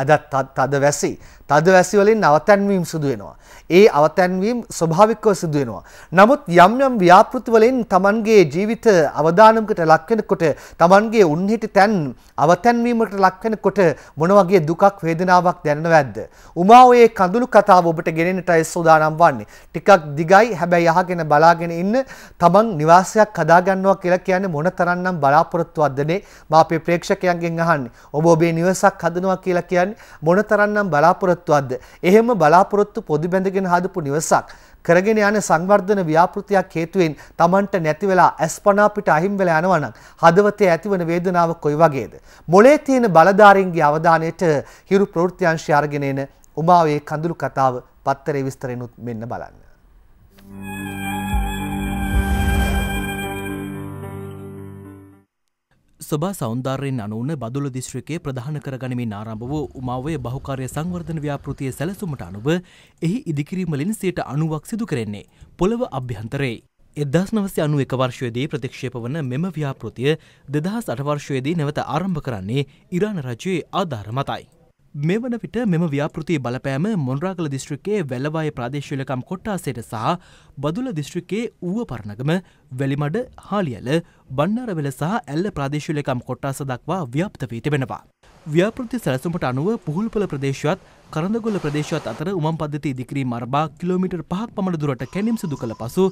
අදත් තද වැසි තද වැසි වලින් අවතැන්වීම් සිදු වෙනවා. ඒ අවතැන්වීම් ස්වභාවිකව සිදු වෙනවා. නමුත් යම් යම් ව්‍යාපෘති වලින් Tamanගේ ජීවිත අවදානමකට ලක් වෙනකොට Tamanගේ උන්හිටි තැන් අවතැන්වීමකට ලක් වෙනකොට මොන වගේ දුකක් වේදනාවක් දැනෙනවද? උමා ඔය කඳුළු කතාව ඔබට ගෙනෙන්නටයි සූදානම් වන්නේ. ටිකක් දිගයි හැබැයි අහගෙන බලාගෙන ඉන්න Taman නිවාසයක් හදා ගන්නවා කියලා කියන්නේ මොන තරම්නම් බලාපොරොත්තුවක්ද නේ? මා අපේ ප්‍රේක්ෂකයන්ගෙන් අහන්නේ. ඔබ ඔබේ නිවසක් හදනවා කියලා කියන්නේ මොන තරම්නම් බලාපොරොත්තු බලාපොරොත්තුවක්ද එහෙම බලාපොරොත්තු පොදි බැඳගෙන හදපු නිවසක් කරගෙන යන සංවර්ධන ව්‍යාපෘතියක් හේතුවෙන් Tamanට නැති වෙලා ඇස්පනා පිට අහිමි වෙලා යනවා නම් හදවතේ ඇතිවන වේදනාව කොයි වගේද මොලේ තියෙන බලධාරීන්ගේ අවධානයට හිරු ප්‍රවෘත්තිංශය අරගෙන එන උමාවේ කඳුළු කතාව පත්තරේ විස්තරෙනුත් මෙන්න බලන්න. Thank you. සභා සෞන්ධාරයෙන් අනුවන බදුල දිශ්‍රිකයේ ප්‍රධාන කරගනිමින් ආරම්භ වූ උමාවය බහුකාරය සංවර්ධන ව්‍යාපෘතිය සැලසුමට අනුව එහි ඉදිකිරීමලින් සයට අනුවක් සිදු කරෙන්නේ පොළව අභ්‍යන්තරයේ. එදස් නවසය අනු එක වර්ශයේදී ප්‍රතික්ෂේප වන මෙම ව්‍යාපෘතිය දෙදහස් අටවර්ශයේදී නැවත ආරම්භ කරන්නේ ඉරාණ රජයේ ආධාර මතයි. මේ වන විට මෙම ව්‍යාපෘතිය බලපෑම මොන්රාගල දිස්ත්‍රික්කේ වැලවාය ප්‍රදේශවලකම් කොට්ටාසයට සහ බදුල දිස්ත්‍රික්කේ ඌුව පරණගම වැලිමඩ හාලියල බන්නරවෙල සහ ඇල්ල ප්‍රදේශවලකම් කොට්ටාස දක්වා ව්‍යාප්ත වී තිබෙනවා. ව්‍යාපෘති සැලසුමට අනුව පුහුල්පල ප්‍රදේශවත් කරඳගොල්ල ප්‍රදේශවත් අතර උමම් පද්ධති ඉදිකිරීම අරබා කිලෝමීටර් පහක් පමණ දුරට කැනීම් සිදු කළ පසු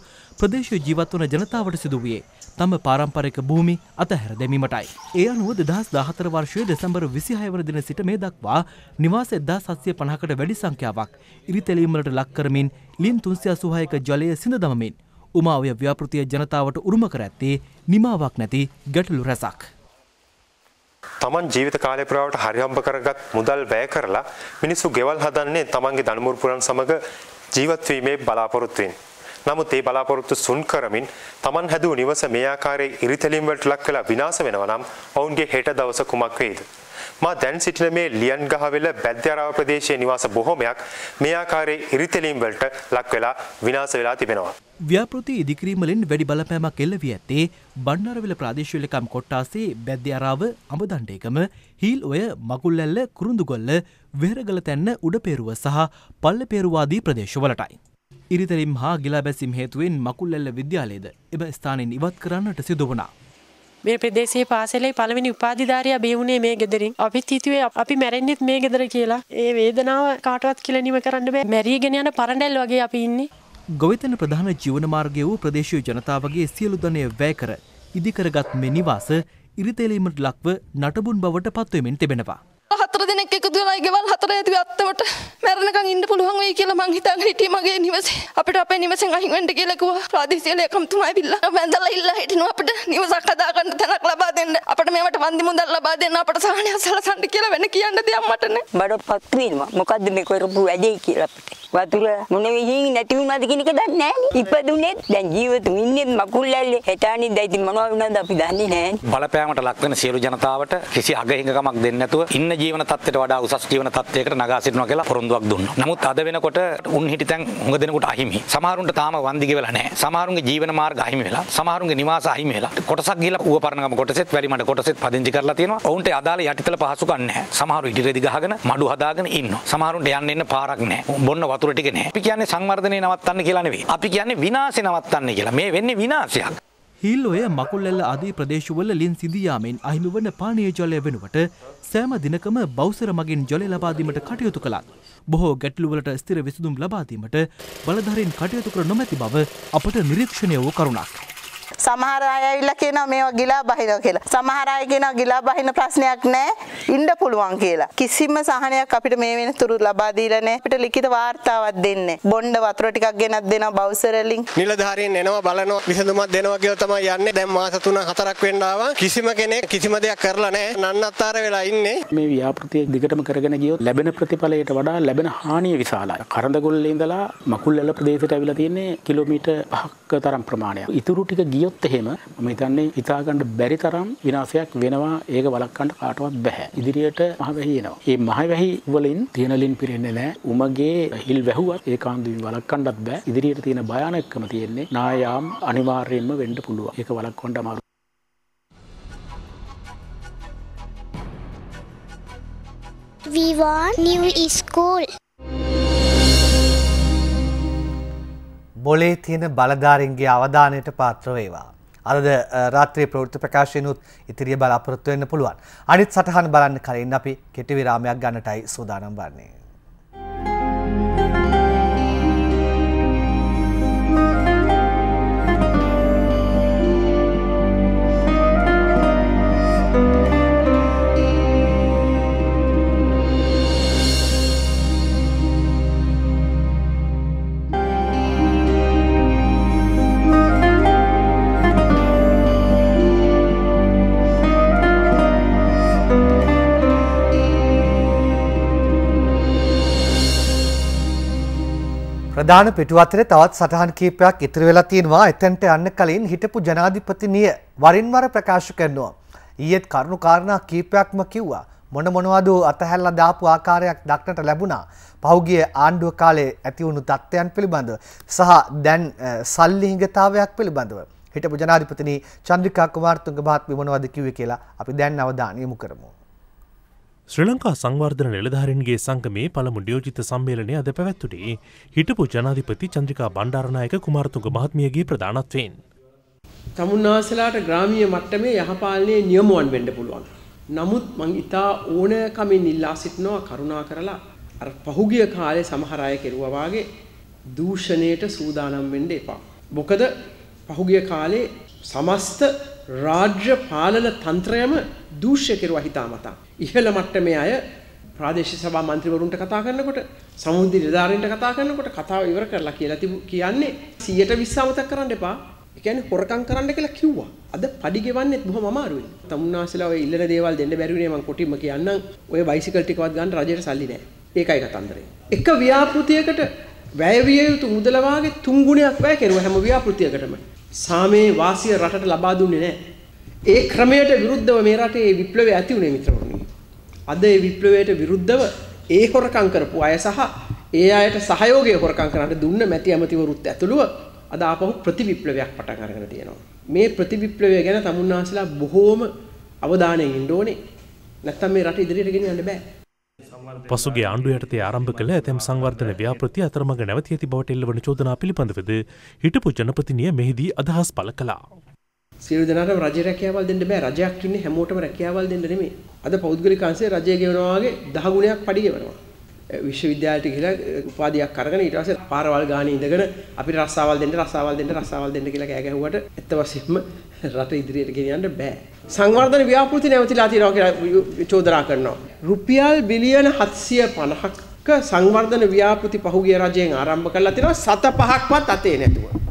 ප්‍රදේශය ජීවත් වන ජනතාවට සිදු වූයේ තම පාරම්පරික භූමි අතහැර දැමීමටයි. ඒ අනුව දෙදහස් දාහතර වර්ෂයේ දෙසැම්බර විසිහය වන දින සිට මේ දක්වා නිවාස එදා සත්‍යය පනහකට වැඩි සංඛ්‍යාවක් ඉරිතැලීමලට ලක්කරමින් ලින් තුන්සිය සුහයක ජලය සිඳ දමමින් උමාවය ව්‍යාපෘතිය ජනතාවට උරුම කර ඇත්තේ නිමාවක් නැති ගැටලු රැසක්. තමන් ජීවිත කාලය පුරාවට හරිහම්බ කරගත් මුදල් වැය කරලා මිනිස්සු ගෙවල් හදන්නේ තමන්ගේ දනුමුරු පුරන් සමග ජීවත් වීමේ බලාපොරොත්තුවෙන්. නමුත් ඒ බලාපොරොත්තු සුන් කරමින් තමන් හැදූ නිවස මේ ආකාරයේ ඉරිතැලීම් වලට ලක් වෙලා විනාශ වෙනවා නම් ඔවුන්ගේ හෙට දවස කුමක් වේද? මා දැන් සිටින මේ ලියන් ගහවෙල බැද්දරාව ප්‍රදේශයේ නිවාස බොහොමයක් මේ ආකාරයේ ඉරිතැලීම් වලට ලක් වෙලා විනාශ වෙලා තිබෙනවා. ව්‍යාපෘති ඉදිකිරීම වලින් වැඩි බලපෑමක් එල්ල වී ඇත්තේ බණ්ඩාරවිල ප්‍රාදේශීය ලේකම් කොට්ටාසේ බැද්දරාව අඹදණ්ඩේකම හීල් ඔය මගුල්ලැල්ල කුරුඳුගොල්ල වෙරගල තැන්න උඩපේරුව සහ පල්ලපේරුව ආදී ප්‍රදේශවලටයි. ඉරිතැලීම් හා ගිලාබැසීම් හේතුවෙන් මකුල්ලැල්ල විද්‍යාලයේද එම ස්ථානයෙන් ඉවත් කරන්නට සිදු වුණා. මේ ප්‍රදේශයේ පාසලේ පළවෙනි උපාධිධාරියා බිහි වුණේ මේ ගෙදරින්. අපිත් හිතුවේ අපි මැරෙන්නෙත් මේ ගෙදර කියලා. ඒ වේදනාව කාටවත් කියලා නිම කරන්න බෑ. මැරීගෙන යන පරණැල් වගේ අපි ඉන්නේ. ගොවිතැන ප්‍රධාන ජීවන මාර්ගය වූ ප්‍රදේශීය ජනතාවගේ සියලු ධනය වැය කර ඉදිකරගත් මේ නිවාස ඉරිතැලීමට ලක්ව නටබුන් බවට පත්වෙමින් තිබෙනවා. හතර දෙනෙක් එකතු කරලා ගෙවල් හතර ඇති අත්තවට මැරණකං ඉන්න පුළුවන් වෙයි කියලා මං හිතාගෙන හිටියේ මගේ නිවසේ අපිට අපේ නිවසෙන් අහිං වෙන්න කියලා කිව්වා ප්‍රාදේශීය ලේකම්තුමා ඇවිල්ලා වැඳලා ඉල්ලා හිටිනවා අපිට නිවසක් හදා ගන්න තැනක් ලබා දෙන්න අපිට මේවට වන්දි මුදල් ලබා දෙන්න අපිට සහනය සලසන්න කියලා වෙන කියන්න දෙයක් මට නෑ බඩපත් වෙනවා මොකද්ද මේ කරපු වැඩේ කියලා අපිට වතුර මොන විහිං නැති වුණාද කියන එක දන්නේ නැහැ. ඉපදුනේත් දැන් ජීවතුන් ඉන්නේ මකුල් ඇල්ලේ හෙටානින්ද ඉතින් මොනවා වුණාද අපි දන්නේ නැහැ. බලපෑමට ලක් වෙන සියලු ජනතාවට කිසි අගහිඟකමක් දෙන්නේ නැතුව ඉන්න ජීවන තත්ත්වයට වඩා උසස් පහසු ජීවන තත්ත්වයකට නගා සිටිනවා කියලා පොරොන්දුවක් දුන්නා. නමුත් අද වෙනකොට උන් හිටිතැන් හුඟ දෙනෙකුට අහිමි. සමහරුන්ට තාම වන්දිගේ වෙලා නැහැ. සමහරුන්ගේ ජීවන මාර්ග අහිමි වෙලා, සමහරුන්ගේ නිවාස අහිමි වෙලා. කොටසක් ගිහලා ඌව පරණගම කොටසෙත් වැලිමඩ කොටසෙත් පදිංචි කරලා තියෙනවා. ඔවුන්ට අදාළ යටිතල පහසුකම් නැහැ. සමහරු ඉදිරියදි ගහගෙන මඩු හදාගෙන ඉන්නවා. සමහරුන්ට යන්න එන්න පාරක් නැහැ. බොන්න වතුර ටික නැහැ. අපි කියන්නේ සංවර්ධනය නවත්තන්න කියලා නෙවෙයි. අපි කියන්නේ විනාශේ නවත්තන්න කියලා. මේ වෙන්නේ විනාශයක්. හිල්ලොය මකුල්ලැල්ල අදී ප්‍රදේශවල ලින් සිදියාමෙන් අහිමි වන පානීය ජලය වෙනුවට සෑම දිනකම බෞසර මගින් ජලය ලබාදීමට කටයුතු කළත් බොහෝ ගැටලුවලට ස්ථිර විසඳුම් ලබාදීමට බලධාරීන් කටයුතු කර නොමැති බව අපට නිරීක්ෂණය වූ කරුණක්. සමහර අය ඇවිල්ලා කියනවා මේවා ගිලා බහිනවා කියලා. සමහර අය කියනවා ගිලා බහින ප්‍රශ්නයක් නැහැ. ඉන්න පුළුවන් කියලා. කිසිම සහනයක් අපිට මේ වෙනතුරු ලබා දීලා නැහැ. අපිට ලිඛිත වාර්තාවක් දෙන්නේ. බොණ්ඩ වතුර ටිකක් ගෙනත් දෙනවා බවුසර් වලින්. නිලධාරීන් එනවා බලනවා විසඳුමක් දෙනවා කියලා තමයි යන්නේ. දැන් මාස 3 4ක් වෙන්න ආවා. කිසිම කෙනෙක් කිසිම දෙයක් කරලා නැහැ. නන්නත්තර වෙලා ඉන්නේ. මේ ව්‍යාපෘතිය දිගටම කරගෙන ගියොත් ලැබෙන ප්‍රතිඵලයට වඩා ලැබෙන හානිය විශාලයි. කරඳගොල්ලේ ඉඳලා මකුල්ලල ප්‍රදේශයට ඇවිල්ලා තියෙන්නේ කිලෝමීටර් 5ක තරම් ප්‍රමාණයක්. ඉතුරු ටික ගිය ගියොත් එහෙම මම හිතන්නේ හිතාගන්න බැරි තරම් විනාශයක් වෙනවා ඒක වළක්වන්න කාටවත් බෑ. ඉදිරියට මහවැහි එනවා. මේ මහවැහි වලින් තියෙන ලින් පිරෙන්නේ නැහැ. උමගේ හිල් වැහුවත් ඒ කාන්දුවෙන් වළක්වන්නත් බෑ. ඉදිරියට තියෙන භයානකම තියෙන්නේ නායාම් අනිවාර්යයෙන්ම වෙන්න පුළුවන්. ඒක වළක්වන්න අමාරුයි. We want new school. බොලේ තියෙන බලධාරින්ගේ අවධානයට පාත්‍ර වේවා. අද රාත්‍රී ප්‍රවෘත්ති ප්‍රකාශයනුත් ඉතිරිය බලාපොරොත්තු වෙන්න පුළුවන්. අනිත් සටහන් බලන්න කලින් අපි කෙටි විරාමයක් ගන්නටයි සූදානම් වන්නේ. ප්‍රධාන පිටු අතරේ තවත් සටහන් කීපයක් ඉතිරි වෙලා තියෙනවා. එතෙන්ට යන්න කලින් හිටපු ජනාධිපතිනිය වරින් වර ප්‍රකාශ කරනවා. ඊයේත් කරුණු කාරණා කීපයක්ම කිව්වා. මොන මොනවද අතහැරලා දාපු ආකාරයක් දක්නට ලැබුණා. පහුගිය ආණ්ඩුව කාලේ ඇති වුණු තත්ත්වයන් පිළිබඳව සහ දැන් සල්ලි හිඟතාවයක් පිළිබඳව හිටපු ජනාධිපතිනි චන්ද්‍රිකා කුමාරතුංග මහත්මිය මොනවද කිව්වේ කියලා අපි දැන් අවධානය යොමු කරමු. ශ්‍රී ලංකා සංවර්ධන නිලධාරන්ගේ සංගමේ පළමු ඩියෝජිත සම්මේලනය අද පැවැත්තුඩේ හිටපු ජනාධිපති චන්ද්‍රිකා බණ්ඩාරණයක කුමාරතුග මහත්මියගේ ප්‍රධානත්වයෙන්. තමුන්නාසලාට ග්‍රාමිය මට්ටමේ යහපාලනය නියමුවන් වෙන්ඩ පුළුවන්. නමුත් මං ඉතා ඕනෑකමින් ඉල්ලා සිටිනවා කරුණා කරලා පහුගිය කාලේ සමහරය කෙරුවවාගේ දූෂණයට සූදානම් වෙන්ඩ එපා. මොකද පහුගිය කාලේ සමස්ත රාජ්‍ය පාලන තන්ත්‍රයම දූෂ්‍ය කෙරුව හිතාමතා. ඉහළ මට්ටමේ අය ප්‍රාදේශීය සභා මන්ත්‍රීවරුන්ට කතා කරනකොට සමුද්‍ර නිලධාරීන්ට කතා කරනකොට කතාව ඉවර කරලා කියලා කියන්නේ 120 අමතක කරන්න එපා. ඒ කියන්නේ හොරකම් කරන්න කියලා කිව්වා. අද පඩි ගෙවන්නෙත් බොහොම අමාරුයි. තමුන්නාසලා ඔය ඉල්ලන දේවල් දෙන්න බැරි වුණේ මං කොටින්ම කියන්නම්. ඔය බයිසිකල් ටිකවත් ගන්න රජයට සල්ලි නැහැ. ඒකයි කතන්දරේ. එක ව්‍යාපෘතියකට වැය විය යුතු මුදල වාගේ තුන් ගුණයක් වැය කෙරුවා හැම ව්‍යාපෘතියකටම. සාමේ වාසිය රටට ලබා දුන්නේ නැහැ. ඒ ක්‍රමයට විරුද්ධව මේ රටේ විප්ලවය ඇති වුණේ මිත්‍රවරුනි. අද ඒ විප්ලවයට විරුද්ධව ඒ හොරකම් කරපු අය සහ ඒ අයට සහයෝගය හොරකම් කරන්න දුන්න මැති ඇමතිවරුත් ඇතුළුව අද ආපහු ප්‍රතිවිප්ලවයක් පටන් අරගෙන තියෙනවා. මේ ප්‍රතිවිප්ලවය ගැන තමුන්නාසලා බොහෝම අවධානයෙන් ඉන්න ඕනේ. නැත්තම් මේ රට ඉදිරියට ගෙන යන්න බෑ. පසුගේ ආණ්ඩු යටතේ ආරම්භ කළ ඇතැම් සංවර්ධන ව්‍යාපෘති අතරමඟ නැවති ඇති බවට එල්ලවන චෝදනා පිළිබඳවද හිටපු ජනපතිනිය මෙහිදී අදහස් පළ කළා. සියලු දෙනාටම රජ රැකියාවල් දෙන්න බෑ. රජයක් ඉන්නේ හැමෝටම රැකියාවල් දෙන්න නෙමෙයි. අද පෞද්ගලික අංශයේ රජය ගෙවනවා වගේ 10 ගුණයක් පඩි ගෙවනවා. විශ්වවිද්‍යාලයට ගිහලා උපාධියක් අරගෙන ඊට පස්සේ පාරවල් ගානේ ඉඳගෙන අපිට රස්සාවල් දෙන්න රස්සාවල් දෙන්න රස්සාවල් දෙන්න කියලා කෑ ගැහුවට ඇත්ත වශයෙන්ම රට ඉදිරියට ගෙනියන්න බෑ. සංවර්ධන ව්‍යාපෘති නැවතිලා තියෙනවා කියලා චෝදනා කරනවා. රුපියල් බිලියන 750ක සංවර්ධන ව්‍යාපෘති පහුගිය රජයෙන් ආරම්භ කරලා තිනවා සත පහක්වත් අතේ නැතුව.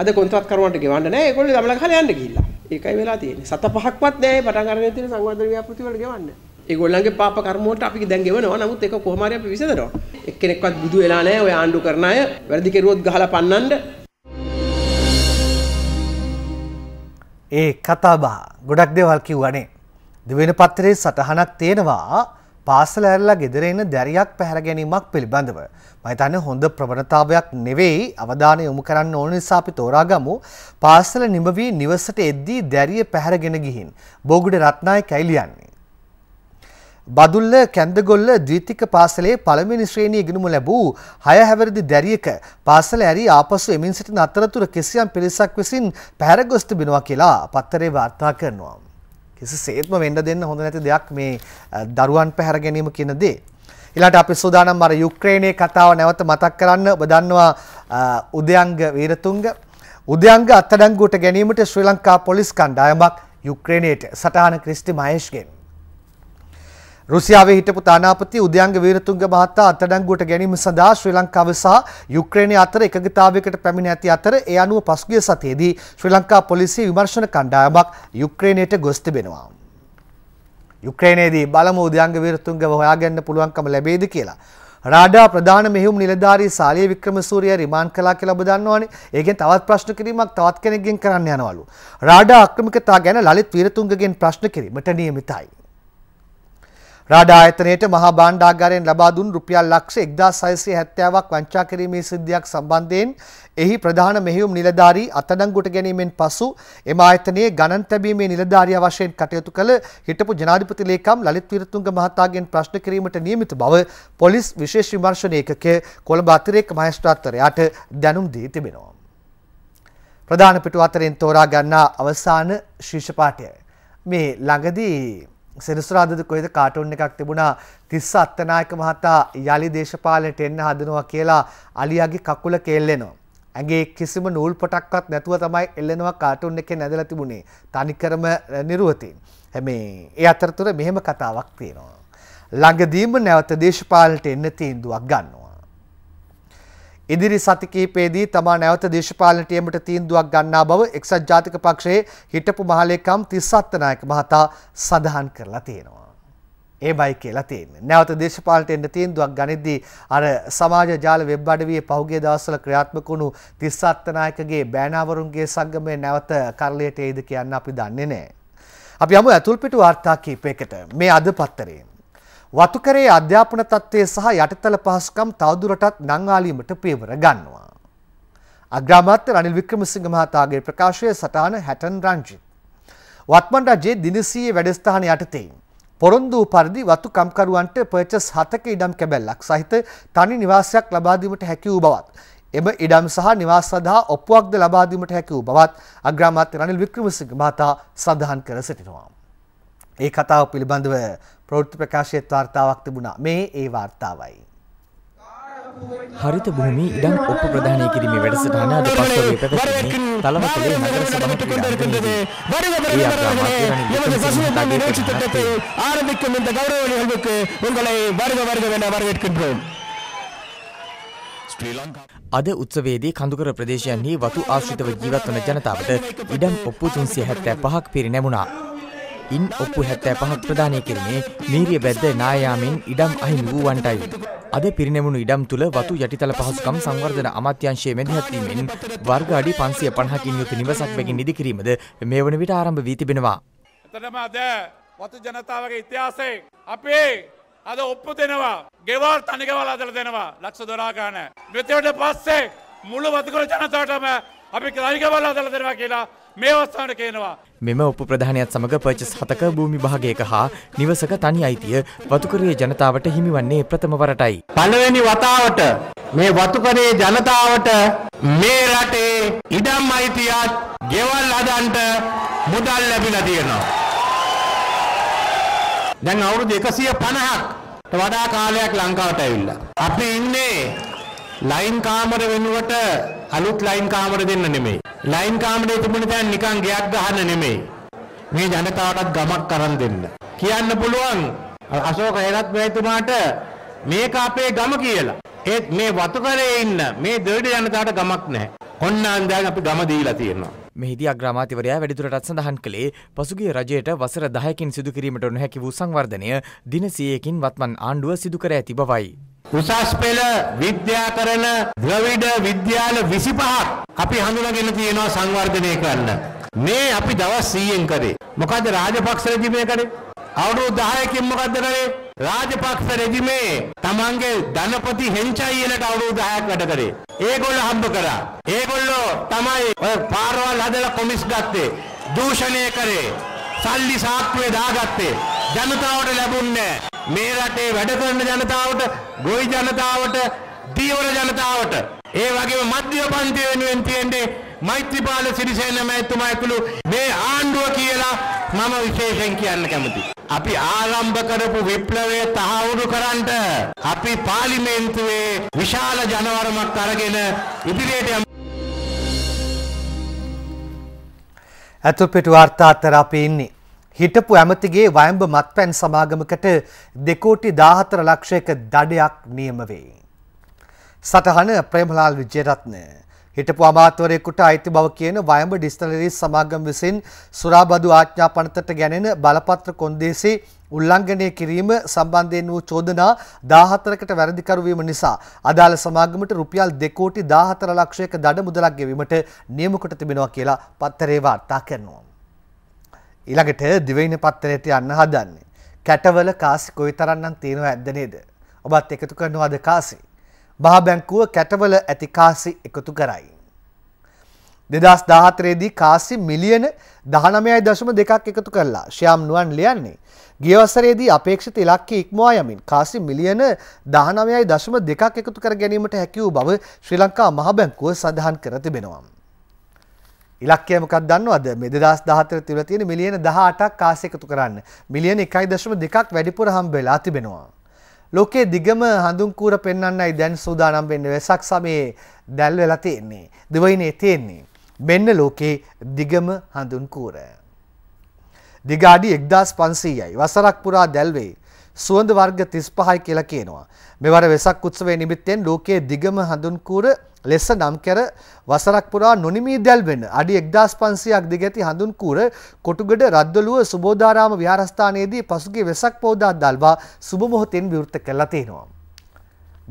අද කොන්ත්‍රාත් කරුවන්ට ගෙවන්න නැහැ. ඒගොල්ලෝ ගමන කාලේ යන්න ගිහිල්ලා. ඒකයි වෙලා තියෙන්නේ. සත පහක්වත් නැහැ පටන් අරගෙන තියෙන සංවර්ධන ව්‍යාපෘති වල ගෙවන්න. ඒගොල්ලන්ගේ පාප කර්ම වලට අපි දැන් ගෙවනවා. නමුත් ඒක කොහොම හරි අපි විසඳනවා. එක්කෙනෙක්වත් බුදු වෙලා නැහැ. ඔය ආණ්ඩු කරන අය වැරදි කෙරුවොත් ගහලා පන්නන්න. ඒ කතාබහ ගොඩක් දේවල් කිව්වනේ. දිවෙන පත්‍රයේ සටහනක් තියෙනවා පාසල ඇරලා ගෙදර එන දැරියක් පැහැර ගැනීමක් පිළිබඳව. මම හිතන්නේ හොඳ ප්‍රවණතාවයක් නෙවෙයි අවධානය යොමු කරන්න ඕන නිසා අපි තෝරාගමු. පාසල නිමවී නිවසට එද්දී දැරිය පැහැරගෙන ගිහින් බෝගුඩ රත්නායක ඇලියන්නේ. බදුල්ල කැන්දගොල්ල ද්විතික පාසලේ පළමිනි ශ්‍රේණිය ඉගෙනුම ලැබූ හය හැවරදි දැරියක පාසල ඇරි ආපසු එමින් සිටින අතරතුර කිසියම් පිරිසක් විසින් පැහැරගොස් තිබෙනවා කියලා පත්තරේ වාර්තා කරනවා. කිසිසේත්ම වෙන්න දෙන්න හොඳ නැති දෙයක් මේ දරුවන් පැහැර ගැනීම කියන දේ. ඊළාට අපි සූදානම් අර යුක්‍රේනයේ කතාව නැවත මතක් කරන්න ඔබ දන්නවා උදයන්ග වීරතුංග උදයන්ග අත්අඩංගුවට ගැනීමට ශ්‍රී ලංකා පොලිස් කණ්ඩායමක් යුක්‍රේනයට සටහන ක්‍රිස්ටි මහේෂ්ගෙන් රුසියාවේ හිටපු තානාපති උදයන්ග වීරතුංග මහතා අත්අඩංගුවට ගැනීම සඳහා ශ්‍රී ලංකාව සහ යුක්‍රේනය අතර එකඟතාවයකට පැමිණ ඇති අතර ඒ අනුව පසුගිය සතියේදී ශ්‍රී ලංකා පොලිසිය විමර්ශන කණ්ඩායමක් යුක්‍රේනයට ගොස් තිබෙනවා. යුක්‍රේනයේදී බලමු උදයන්ග වීරතුංගව හොයාගන්න පුළුවන්කම ලැබේද කියලා. රාඩා ප්‍රධාන මෙහිුම් නිලධාරී සාලිය වික්‍රමසූරිය රිමාන්ඩ් කළා කියලා ඔබ දන්නවනේ. ඒකෙන් තවත් ප්‍රශ්න කිරීමක් තවත් කෙනෙක්ගෙන් කරන්න යනවලු. රාඩා අක්‍රමිකතා ගැන ලලිත් වීරතුංගගෙන් ප්‍රශ්න කිරීමට නියමිතයි. රාඩා ආයතනයට මහා භාණ්ඩාගාරයෙන් ලබා දුන් රුපියල් ලක්ෂ 1670ක් වංචා කිරීමේ සිද්ධියක් සම්බන්ධයෙන් එහි ප්‍රධාන මෙහෙයුම් නිලධාරී අත්අඩංගුවට ගැනීමෙන් පසු එම ආයතනයේ ගණන් තැබීමේ නිලධාරියා වශයෙන් කටයුතු කළ හිටපු ජනාධිපති ලේකම් ලලිත් විරතුංග මහතාගෙන් ප්‍රශ්න කිරීමට නියමිත බව පොලිස් විශේෂ විමර්ශන ඒකකයේ කොළඹ අතිරේක මහේස්ත්‍රාත්වරයාට දැනුම් දී තිබෙනවා. ප්‍රධාන පිටු අතරින් තෝරා ගන්නා අවසාන ශීර්ෂ පාඨය මේ ළඟදී සෙනසුරාදද කොහෙද කාටුන් එකක් තිබුණා තිස්ස අත්තනායක මහතා යලි දේශපාලනයට එන්න හදනවා කියලා අලියාගේ කකුල කෙල්ලෙනවා. ඇගේ කිසිම නූල් පොටක්වත් නැතුව තමයි එල්ලෙනවා කාටුන් එකේ නැදලා තිබුණේ. තනිකරම නිරුවතින්. හැමේ ඒ අතරතුර මෙහෙම කතාවක් තියෙනවා. ළඟදීම නැවත දේශපාලනයට එන්න තීන්දුවක් ගන්නවා. ඉදිරි සති කිහිපයේදී තමා නැවත දේශපාලනට යෙමට තීන්දුවක් ගන්නා බව එක්සත් ජාතික පක්ෂයේ හිටපු මහලේකම් තිස්සත් නායක මහතා සඳහන් කරලා තියෙනවා. ඒමයි කියලා තියෙන්නේ. නැවත දේශපාලනට එන්න තීන්දුවක් ගනිද්දී අර සමාජ ජාල වෙබ් අඩවියේ පහුගිය දවස්වල ක්‍රියාත්මක වුණු තිස්සත් නායකගේ බෑනාවරුන්ගේ සංගමය නැවත කරලියට එයිද කියන්න අපි දන්නේ නැහැ. අපි යමු ඇතුල්පිට වාර්තා කීපයකට. මේ අද පත්තරේ වතුකරේ අධ්‍යාපන තත්ත්වය සහ යටිතල පහසුකම් තවදුරටත් නංවාලීමට පියවර ගන්නවා. අග්‍රාමාත්‍ය රනිල් වික්‍රමසිංහ මහතාගේ ප්‍රකාශය සටහන හැටන් රංජිත්. වත්මන් රජයේ දිනසීයේ වැඩස්ථාන යටතේ. පොරොන්දු පරිදි වතු කම්කරුවන්ට පර්චස් හතක ඉඩම් කැබැල්ලක් සහිත තනි නිවාසයක් ලබාදීමට හැකි වූ බවත්. එම ඉඩම් සහ නිවාස සඳහා ඔප්පුවක්ද ලබාදීමට හැකි වූ බවත් අග්‍රාමාත්‍ය රනිල් වික්‍රමසිංහ මහතා සඳහන් කර සිටිනවා. ඒ කතාව පිළිබඳව ප්‍රෘති ප්‍රකාශයත් වාර්තාවක් තිබුණා මේ ඒ වාර්තාවයි. හරිත භූමි ඉඩම් ඔප්පු ප්‍රධානය කිරීම වැඩසටහන අද පස්සේ පැවැත්වෙන්නේ තලවකලේ නගර සභාව ක්‍රීඩාංගණයේ ஆரம்பிக்கும் இந்த கௌரவ நிகழ்வுக்கு உங்களை வருக வருக என வரவேற்கின்றோம் අද උත්සවේදී කඳුකර ප්‍රදේශයන්හි වතු ආශ්‍රිතව ජීවත් වන ජනතාවට ඉඩම් ඔප්පු තුන්සිය හැත්තෑ පහක් පිරිනැමුණා. ඉන් ඔප්පු හැත්තෑ පහක් ප්‍රධානය කරනේ මීරිය බැද්ද නායාමෙන් ඉඩම් අහිමි වූ වන්ටයි. අද පිරිනැමුණු ඉඩම් තුළ වතු යටිතල පහසුකම් සංවර්ධන අමාත්‍යංශයේ මෙදහත්වීමෙන් වර්ග අඩි පන්සිය පණහකින් යුතු නිවසක් බැගින් ඉදිකිරීමද මේ වන විට ආරම්භ වී තිබෙනවා. එතනම අද වතු ජනතාවගේ ඉතිහාසයෙන් අපේ අද ඔප්පු දෙනවා ගෙවල් තනිකවල අදල දෙනවා ලක්ෂ දොරාගාන. මෙතවට පස්සේ මුළු වතුකොල ජනතාවටම අපි තනිකවල් අදල දෙනවා කියලා මේ අවස්ථාවට කියනවා. මෙම උප ප්‍රධානයත් සමඟ පර්චස් හතක භූමි භාගයක හා නිවසක තනි අයිතිය වතුකරයේ ජනතාවට හිමිවන්නේ ප්‍රථම වරටයි. පළවෙනි වතාවට මේ වතුකරයේ ජනතාවට මේ රටේ ඉඩම් අයිතියක් ගෙවල් හදන්ට මුදල් ලැබිලා තියෙනවා. දැන් අවුරුදු 150ක් වඩා කාලයක් ලංකාවට ඇවිල්ලා. අපි ඉන්නේ ලයින් කාමර වෙනුවට අලුත් ලයින් කාමර දෙන්න නෙමෙයි. ලයින් කාමරේ තිබුණ තැන නිකන් ගයක් ගහන්න නෙමෙයි. මේ ජනතාවටත් ගමක් කරන් දෙන්න. කියන්න පුළුවන් අශෝක හේරත් මහතුමාට මේක අපේ ගම කියලා. ඒත් මේ වතුකරේ ඉන්න මේ දෙවිඩ ජනතාවට ගමක් නැහැ. ඔන්න අන්දාගෙන අපි ගම දීලා තියෙනවා. මෙහිදී අග්‍රාමාත්‍යවරයා වැඩිදුරටත් සඳහන් කළේ පසුගිය රජයට වසර 10කින් සිදු කිරීමට නොහැකි වූ සංවර්ධනය දින 100කින් වත්මන් ආණ්ඩුව සිදු කර ඇති බවයි. උසස් පෙළ විද්‍යාකරණ ද්‍රවිඩ විද්‍යාල 25ක් අපි හඳුනාගෙන තියෙනවා සංවර්ධනය කරන්න. මේ අපි දවස් 100න් කරේ. මොකද රාජපක්ෂ රෙජිමේ කරේ? අවුරුදු 10කින් මොකද්ද කරේ? රාජපක්ෂ රෙජිමේ තමන්ගේ ධනපති හෙන්චයිලට අවුරුදු 10ක් වැඩ කරේ. ඒගොල්ලෝ හම්බ කරා. ඒගොල්ලෝ තමයි ඔය පාරවල් හදලා කොමිස් ගත්තේ. දූෂණය කරේ. සල්ලි සාක්කුවේ දාගත්තේ. ජනතාවට ලැබුන්නේ මේ රටේ වැඩ කරන ජනතාවට, ගොවි ජනතාවට, දීවර ජනතාවට, ඒ වගේම මධ්‍යම පන්ති වෙනුවෙන් තියෙන්නේ මෛත්‍රීපාල සිරිසේන මහත්මයා ඇතුළු මේ ආණ්ඩුව කියලා මම විශේෂයෙන් කියන්න කැමතියි. අපි ආරම්භ කරපු විප්ලවය තහවුරු කරන්නට අපි පාර්ලිමේන්තුවේ විශාල ජනවරමක් අරගෙන ඉදිරියට යමු. ඇතුපිට වාර්තා අතර අපි ඉන්නේ හිටපු ඇමතිගේ වයම්භ මත්පැන් සමාගමකට දෙකෝටි දාහතර ලක්ෂයක දඩයක් නියම වේ. සටහන ප්‍රේමලාල් විජයරත්න හිටපු අමාත්‍යවරයෙකුට අයිති බව කියන වයඹ ඩිස්ටලරි සමාගම් විසින් සුරාබදු ආඥා පනතට ගැනෙන බලපත්‍ර කොන්දේසි උල්ලංඝනය කිරීම සම්බන්ධයෙන් වූ චෝදනා 14කට වැරදිකරු වීම නිසා අදාළ සමාගමට රුපියල් 2 කෝටි 14 ලක්ෂයක දඩ මුදලක් ගෙවීමට නියම කොට තිබෙනවා කියලා පත්තරේ වාර්තා කරනවා. ඊළඟට දිවයින පත්තරයට යන්න හදන්නේ. කැටවල කාසි කොයි තරන්නම් තියෙනව ඇද්ද නේද. ඔබත් එකතු කරනවාද කාසි. බාබැංකුව කැටවල ඇති කාසි එකතු කරයි. දෙදස් දාහතරේදී කාසි මිලියන දහනමයයි දශම දෙකක් එකතු කරලා ශ්‍යම් නුවන් ලියන්නේ. ගියවසරේදී අපේක්ෂිත ඉලක්ක ඉක්මවා යමින් කාසි මිලියන දහනමයයි දශම දෙකක් එකතු කර ගැනීමට හැකිවූ බව ශ්‍රී ලංකා මහබැංකුව සඳහන් කර තිබෙනවා. ඉලක්කය මොකක් දන්නවද මේ 2014 තුල තියෙන මිලියන 18ක් කාස් එකතු කරන්න. මිලියන 1.2ක් වැඩිපුර හම්බ වෙලා තිබෙනවා. ලෝකයේ දිගම හඳුන්කූර පෙන්වන්නයි දැන් සූදානම් වෙන්නේ වෙසක් සමයේ දැල් වෙලා තියෙන්නේ. දිවයිනේ තියෙන්නේ. මෙන්න ලෝකයේ දිගම හඳුන්කූර. දිග අඩි 1500යි. වසරක් පුරා දැල්වේ. සුවඳ වර්ග 35යි කියලා කියනවා. මෙවර වෙසක් උත්සවයේ නිමිත්තෙන් ලෝකයේ දිගම හඳුන්කූර ලෙස නම් කර වසරක් පුරා නොනිමී දැල්වෙන අඩි 1500ක් දිග ඇති හඳුන්කූර කොටුගඩ රද්දලුව සුබෝධාරාම විහාරස්ථානයේදී පසුගිය වෙසක් පෝදා දල්වා සුබ මොහොතෙන් විවෘත කළා තියෙනවා.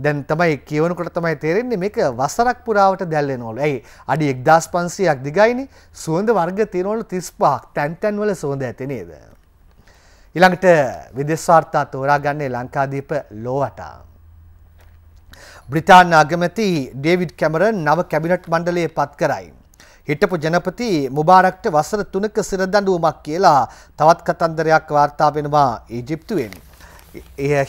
දැන් තමයි කියවනකොට තමයි තේරෙන්නේ මේක වසරක් පුරාවට දැල්වෙනවලු. ඇයි? අඩි 1500ක් දිගයිනේ. සුවඳ වර්ග තියෙනවලු 35ක්. තැන් තැන් වල සුවඳ ඇති නේද? ඊළඟට විදෙස්වාර්තා තෝරාගන්නේ ලංකාදීප ලෝවටා. බ්‍රිතාන්‍ය අගමැති ඩේවිඩ් කැමරන් නව කැබිනට් මණ්ඩලය පත් කරයි. හිටපු ජනපති මුබාරක්ට වසර තුනක සිරදඬුවමක් කියලා තවත් කතන්දරයක් වාර්තා වෙනවා ඊජිප්තුවෙන්.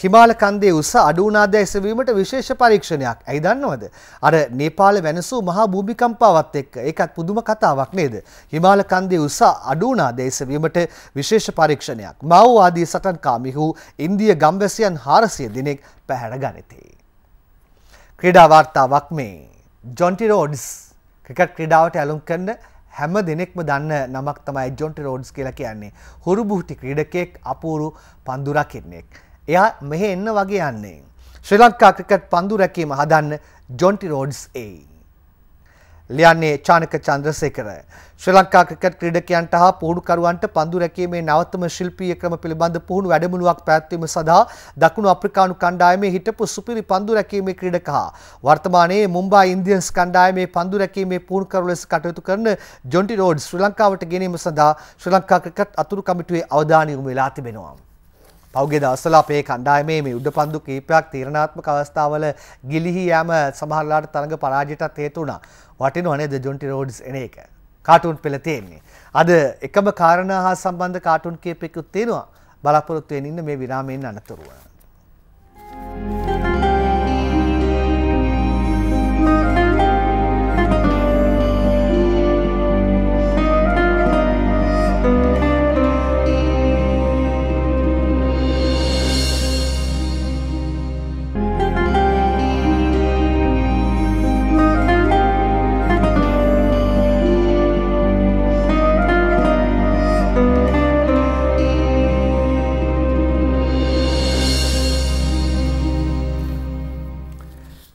හිමාල කන්දේ උස අඩු වුණාද එසවීමට විශේෂ පරීක්ෂණයක්. ඇයි දන්නවද? අර නේපාල වෙනසූ මහා භූමිකම්පාවත් එක්ක ඒකත් පුදුම කතාවක් නේද? හිමාල කන්දේ උස අඩු වුණාද එසවීමට විශේෂ පරීක්ෂණයක්. මාଓවාදී සටන්කාමිහු ඉන්දිය ගම්වැසියන් 400 දිනෙක පැහැර ගනිති. ක්‍රීඩා වාර්තාවක් මේ ජොන්ටි රෝඩ්ස් ක්‍රිකට් ක්‍රීඩාවට ඇලුම් කරන හැම දෙනෙක්ම දන්න නමක් තමයි ජොන්ටි රෝඩ්ස් කියලා කියන්නේ. හුරුබුහුටි ක්‍රීඩකයෙක් අපූරු පන්දු රකින්නෙක්. එයා මෙහෙ එන්න වගේ යන්නේ. ශ්‍රී ලංකා ක්‍රිකට් පන්දු රැකීම හදන්න ජොන්ටි රෝඩ්ස් එයි. ලියන්නේ චානක චන්ද්‍රසේකර. ශ්‍රී ලංකා ක්‍රිකට් ක්‍රීඩකයන්ට හා පුහුණුකරුවන්ට පන්දු රැකීමේ නවතම ශිල්පීය ක්‍රම පිළිබඳ පුහුණු වැඩමුළුවක් පැවැත්වීම සඳහා දකුණු අප්‍රිකානු කණ්ඩායමේ හිටපු සුපිරි පන්දු රැකීමේ ක්‍රීඩක හා වර්තමානයේ මුම්බායි ඉන්දියන්ස් කණ්ඩායමේ පන්දු රැකීමේ පුහුණුකරු ලෙස කටයුතු කරන ජොන්ටි රෝඩ්ස් ශ්‍රී ලංකාවට ගෙනීම සඳහා ශ්‍රී ලංකා ක්‍රිකට් අතුරු කමිටුවේ අවධානය යොමු වෙලා තිබෙනවා. පෞගේ දවස්සල අපේ කණ්ඩායමේ මේ උඩ පන්දු කීපයක් තීරණාත්මක අවස්ථාවල ගිලිහි යෑම සමහරලාට තරඟ පරාජයටත් හේතු වුණා. වටිනව නේද ජොන්ටි රෝඩ්ස් එන එක. කාටුන් පෙළ තියෙන්නේ. අද එකම කාරණා හා සම්බන්ධ කාටුන් කීපයකුත් තියෙනවා. බලාපොරොත්තු වෙන්න මේ විරාමයෙන් අනතුරුව. Thank you.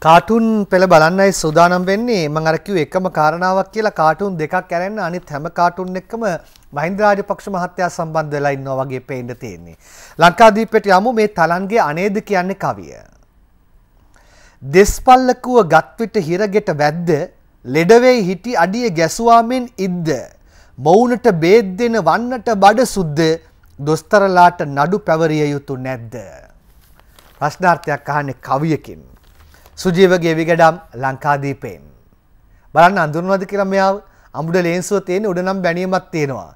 කාටුන් පෙළ බලන්නයි සූදානම් වෙන්නේ මම අර කිව්ව එකම කාරණාවක් කියලා කාටුන් දෙකක් අරගෙන අනිත් හැම කාටුන් එක්කම මහින්ද රාජපක්ෂ මහත්තයා සම්බන්ධ වෙලා ඉන්නවා වගේ පේන්න තියෙන්නේ. ලංකාදීපයට යමු මේ තලන්ගේ අනේද කියන්නේ කවිය. දෙස්පල්ලකුව ගත්විට හිරගෙට වැද්ද ලෙඩවෙයි හිටි අඩිය ගැසුවාමෙන් ඉද්ද. මොවුනට බේත් දෙන වන්නට බඩ සුද්ද දොස්තරලාට නඩු පැවරිය යුතු නැද්ද. ප්‍රශ්නාර්ථයක් අහන්නේ කවියකින්. සුජීවගේ විගඩම් ලංකාදීපයෙන්. බලන්න අඳුරුවද කියලා මෙයා අමුඩ ලේන්සුව තියෙන උඩ නම් බැනීමක් තියෙනවා.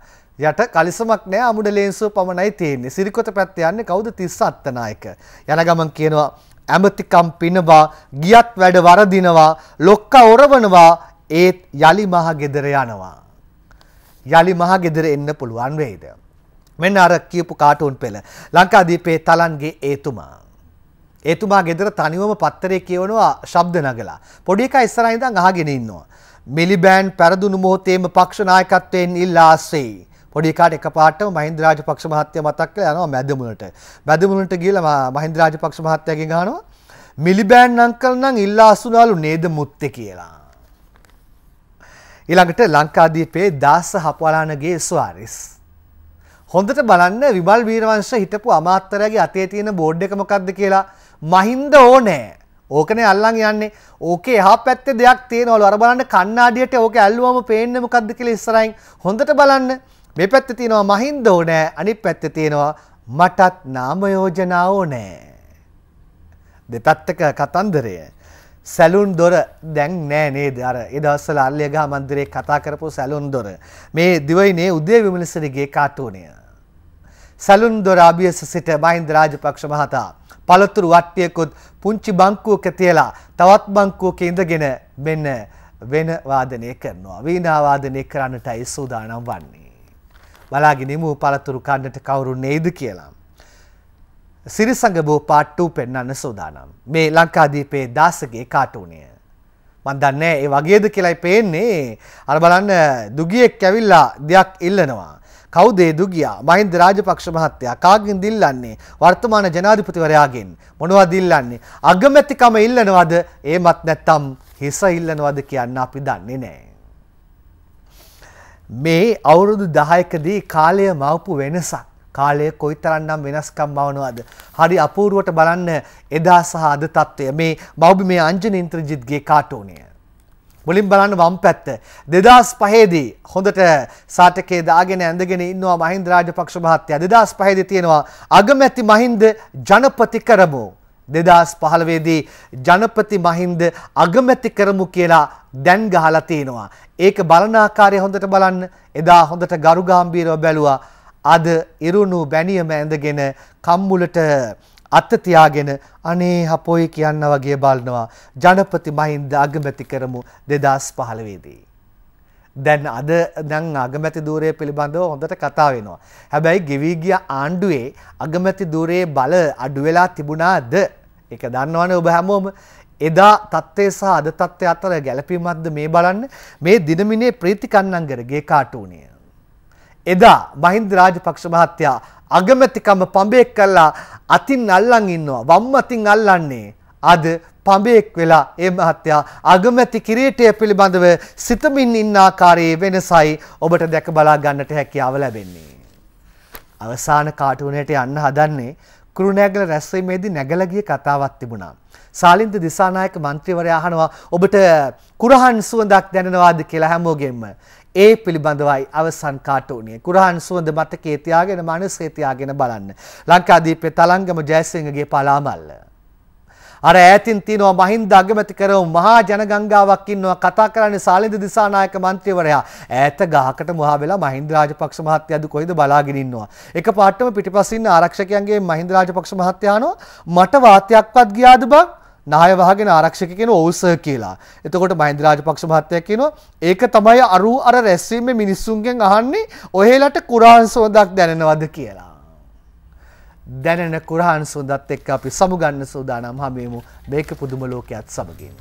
යට කලිසමක් නෑ අමුඩ ලේන්සුව පමණයි තියෙන්නේ. සිරිකොත පැත්ත යන්නේ කවුද 37 නායක. යන ගමන් කියනවා ඇමතිකම් පිනවා ගියත් වැඩ වරදිනවා ලොක්ක ඔරවනවා ඒත් යළි මහ ගෙදර යනවා. යළි මහ ගෙදර එන්න පුළුවන් වෙයිද. මෙන්න අර කියපු කාටුන් පෙළ ලංකාදීපේ තලන්ගේ ඒතුමා. ඒතුමා ගෙදර තනිවම පත්තරේ කියවනවා ශබ්ද නගලා. පොඩි එකා ඉස්සරහා ඉඳන් අහගෙන ඉන්නවා. මිලිබෑන් පෙරදුණු මොහොතේම පක්ෂ නායකත්වයෙන් ඉල්ලා ආසෙයි. පොඩි එකාට එකපාරටම මහින්ද රාජපක්ෂ මහත්තයා මතක් කරලා යනවා මැදමුණට. මැදමුණට ගිහලා මහින්ද රාජපක්ෂ මහත්තයාගෙන් අහනවා මිලිබෑන් අංකල් නම් ඉල්ලා අසුනාලු නේද මුත්තේ කියලා. ඊළඟට ලංකාදීපේ දාස හපවලානගේ ස්වාරිස්. හොඳට බලන්න විමල් වීරවංශ හිටපු අමාත්‍යරයාගේ අතේ තියෙන බෝඩ් එක මොකක්ද කියලා මහින්ද ඕනෑ. ඕකනේ අල්ලන් යන්නේ. ඕකේ එහා පැත්තේ දෙයක් තියෙනවලු. අර බලන්න කණ්ණාඩියට ඕක ඇල්ලුවම පේන්නේ මොකද්ද කියලා ඉස්සරහින් හොඳට බලන්න. මේ පැත්තේ තියෙනවා මහින්ද ඕනෑ. අනිත් පැත්තේ තියෙනවා මටත් නාම යෝජනා ඕනෑ. දෙපැත්තක කතන්දරය. සැලුන් දොර දැන් නෑ නේද අර ඒ දවස්වල අල්ලියගහ මන්දිරේ කතා කරපු සැලුන් දොර මේ දිවයිනේ උදේ විමලසිරිගේ කාටුනය සැලුන් දොර අභියස සිට මහින්ද රාජපක්ෂ මහතා පළතුරු වට්ටියකුත් පුංචි බංකුවක තියලා තවත් බංකුවක ඉඳගෙන මෙන්න වෙන වාදනය කරනවා. වීණා වාදනය කරන්නටයි සූදානම් වන්නේ. බලාගෙනමු පළතුරු කන්නට කවුරු නෙයිද කියලා. සිරිසඟ බෝ පාට්ටූ පෙන්වන්න සූදානම්. මේ ලංකාදීපේ දාසගේ කාටුණය. මන් දන්නේ ඒ වගේද කියලායි පේන්නේ අර බලන්න දුගියෙක් ඇවිල්ලා දෙයක් ඉල්ලනවා. කවුද ඒ දුගියා මහින්ද රාජපක්ෂ මහත්තයා කාගෙන්ද ඉල්ලන්නේ වර්තමාන ජනාධිපතිවරයාගෙන් මොනවද ඉල්ලන්නේ අගමැතිකම ඉල්ලනවද ඒමත් නැත්තම් හිස ඉල්ලනවද කියන්න අපි දන්නේ නැහැ මේ අවුරුදු 10කදී කාලය මවපු වෙනසක් කාලය කොයිතරන්නම් වෙනස්කම් මවනවද හරි අපූර්වට බලන්න එදා සහ අද තත්ත්වය මේ මෞබි මේ අංජන ඉන්ද්‍රජිත්ගේ කාටෝනය මුලින් බලන්න වම් පැත්ත. දෙදස් පහේදී හොඳට සාටකේ දාගෙන ඇඳගෙන ඉන්නවා මහින්ද රාජපක්ෂ මහත්තයා. දෙදස් පහේදී තියෙනවා අගමැති මහින්ද ජනපති කරමු. දෙදස් පහළවේදී ජනපති මහින්ද අගමැති කරමු කියලා දැන් ගහලා තියෙනවා. ඒක බලන ආකාරය හොඳට බලන්න. එදා හොඳට ගරුගාම්බීරව බැලුවා. අද ඉරුණු බැනියම ඇඳගෙන කම්මුලට අත තියාගෙන අනේ හපොයි කියන්න වගේ බලනවා ජනපති මහින්ද අගමැති කරමු 2015 දී. දැන් අද දැන් අගමැති ධූරය පිළිබඳව හොඳට කතා වෙනවා. හැබැයි ගෙවී ගිය ආණ්ඩුවේ අගමැති ධූරයේ බල අඩු වෙලා තිබුණාද? ඒක දන්නවනේ ඔබ හැමෝම. එදා තත්ත්වය සහ අද තත්ත්වය අතර ගැළපීමක්ද මේ බලන්න මේ දිනමිනේ ප්‍රීති කන්නංගරගේ කාටුණිය. එදා මහින්ද රාජපක්ෂ මහත්තයා අගමැතිකම පඹයෙක් කරලා අතින් අල්ලන් ඉන්නවා. වම් අතින් අල්ලන්නේ. අද පඹයෙක් වෙලා ඒ මහත්තයා අගමැති කිරීටය පිළිබඳව සිතමින් ඉන්න ආකාරයේ වෙනසයි ඔබට දැක බලා ගන්නට හැකියාව ලැබෙන්නේ. අවසාන කාටුනයට යන්න හදන්නේ කුරුණෑගල රැස්වීමේදී නැගලා ගිය කතාවක් තිබුණා. සාලින්ද දිසානායක මන්ත්‍රීවරයා අහනවා ඔබට කුරහන් සුවඳක් දැනෙනවාද කියලා හැමෝගෙම. ඒ පිළිබඳවයි අවසන් කාටෝනිය. කුරහන් සුවඳ මතකයේ තියාගෙන මනසේ තියාගෙන බලන්න. ලංකාදීපේ තලංගම ජයසිංහගේ පලාමල්ල. අර ඈතින් තියෙනවා මහින්ද අගමැති කරව මහා ජනගංගාවක් ඉන්නවා කතා කරන්නේ සාලිඳ දිසානායක മന്ത്രിවරයා ඈත ගහකට මුවා වෙලා මහින්ද රාජපක්ෂ මහත්තයාද කොහෙද බලාගෙන ඉන්නවා එකපාරටම පිටිපස්සින් ආරක්ෂකයන්ගේ මහින්ද රාජපක්ෂ මහත්තයානෝ මට වාතයක්වත් ගියාද බං නාය වහගෙන ආරක්ෂක කියන ඔවුස කියලා. එතකොට මහින්ද රාජපක්ෂ මහත්තයා කියනවා ඒක තමයි අරු අර රැස්වීමේ මිනිස්සුන්ගෙන් අහන්නේ ඔහෙලට කුරාන් සෝදක් දැනෙනවද කියලා. දැනෙන කුරාන් සෝදත් එක්ක අපි සමුගන්න සූදානම් හැමෙමු මේක පුදුම ලෝකයක් සමගින්.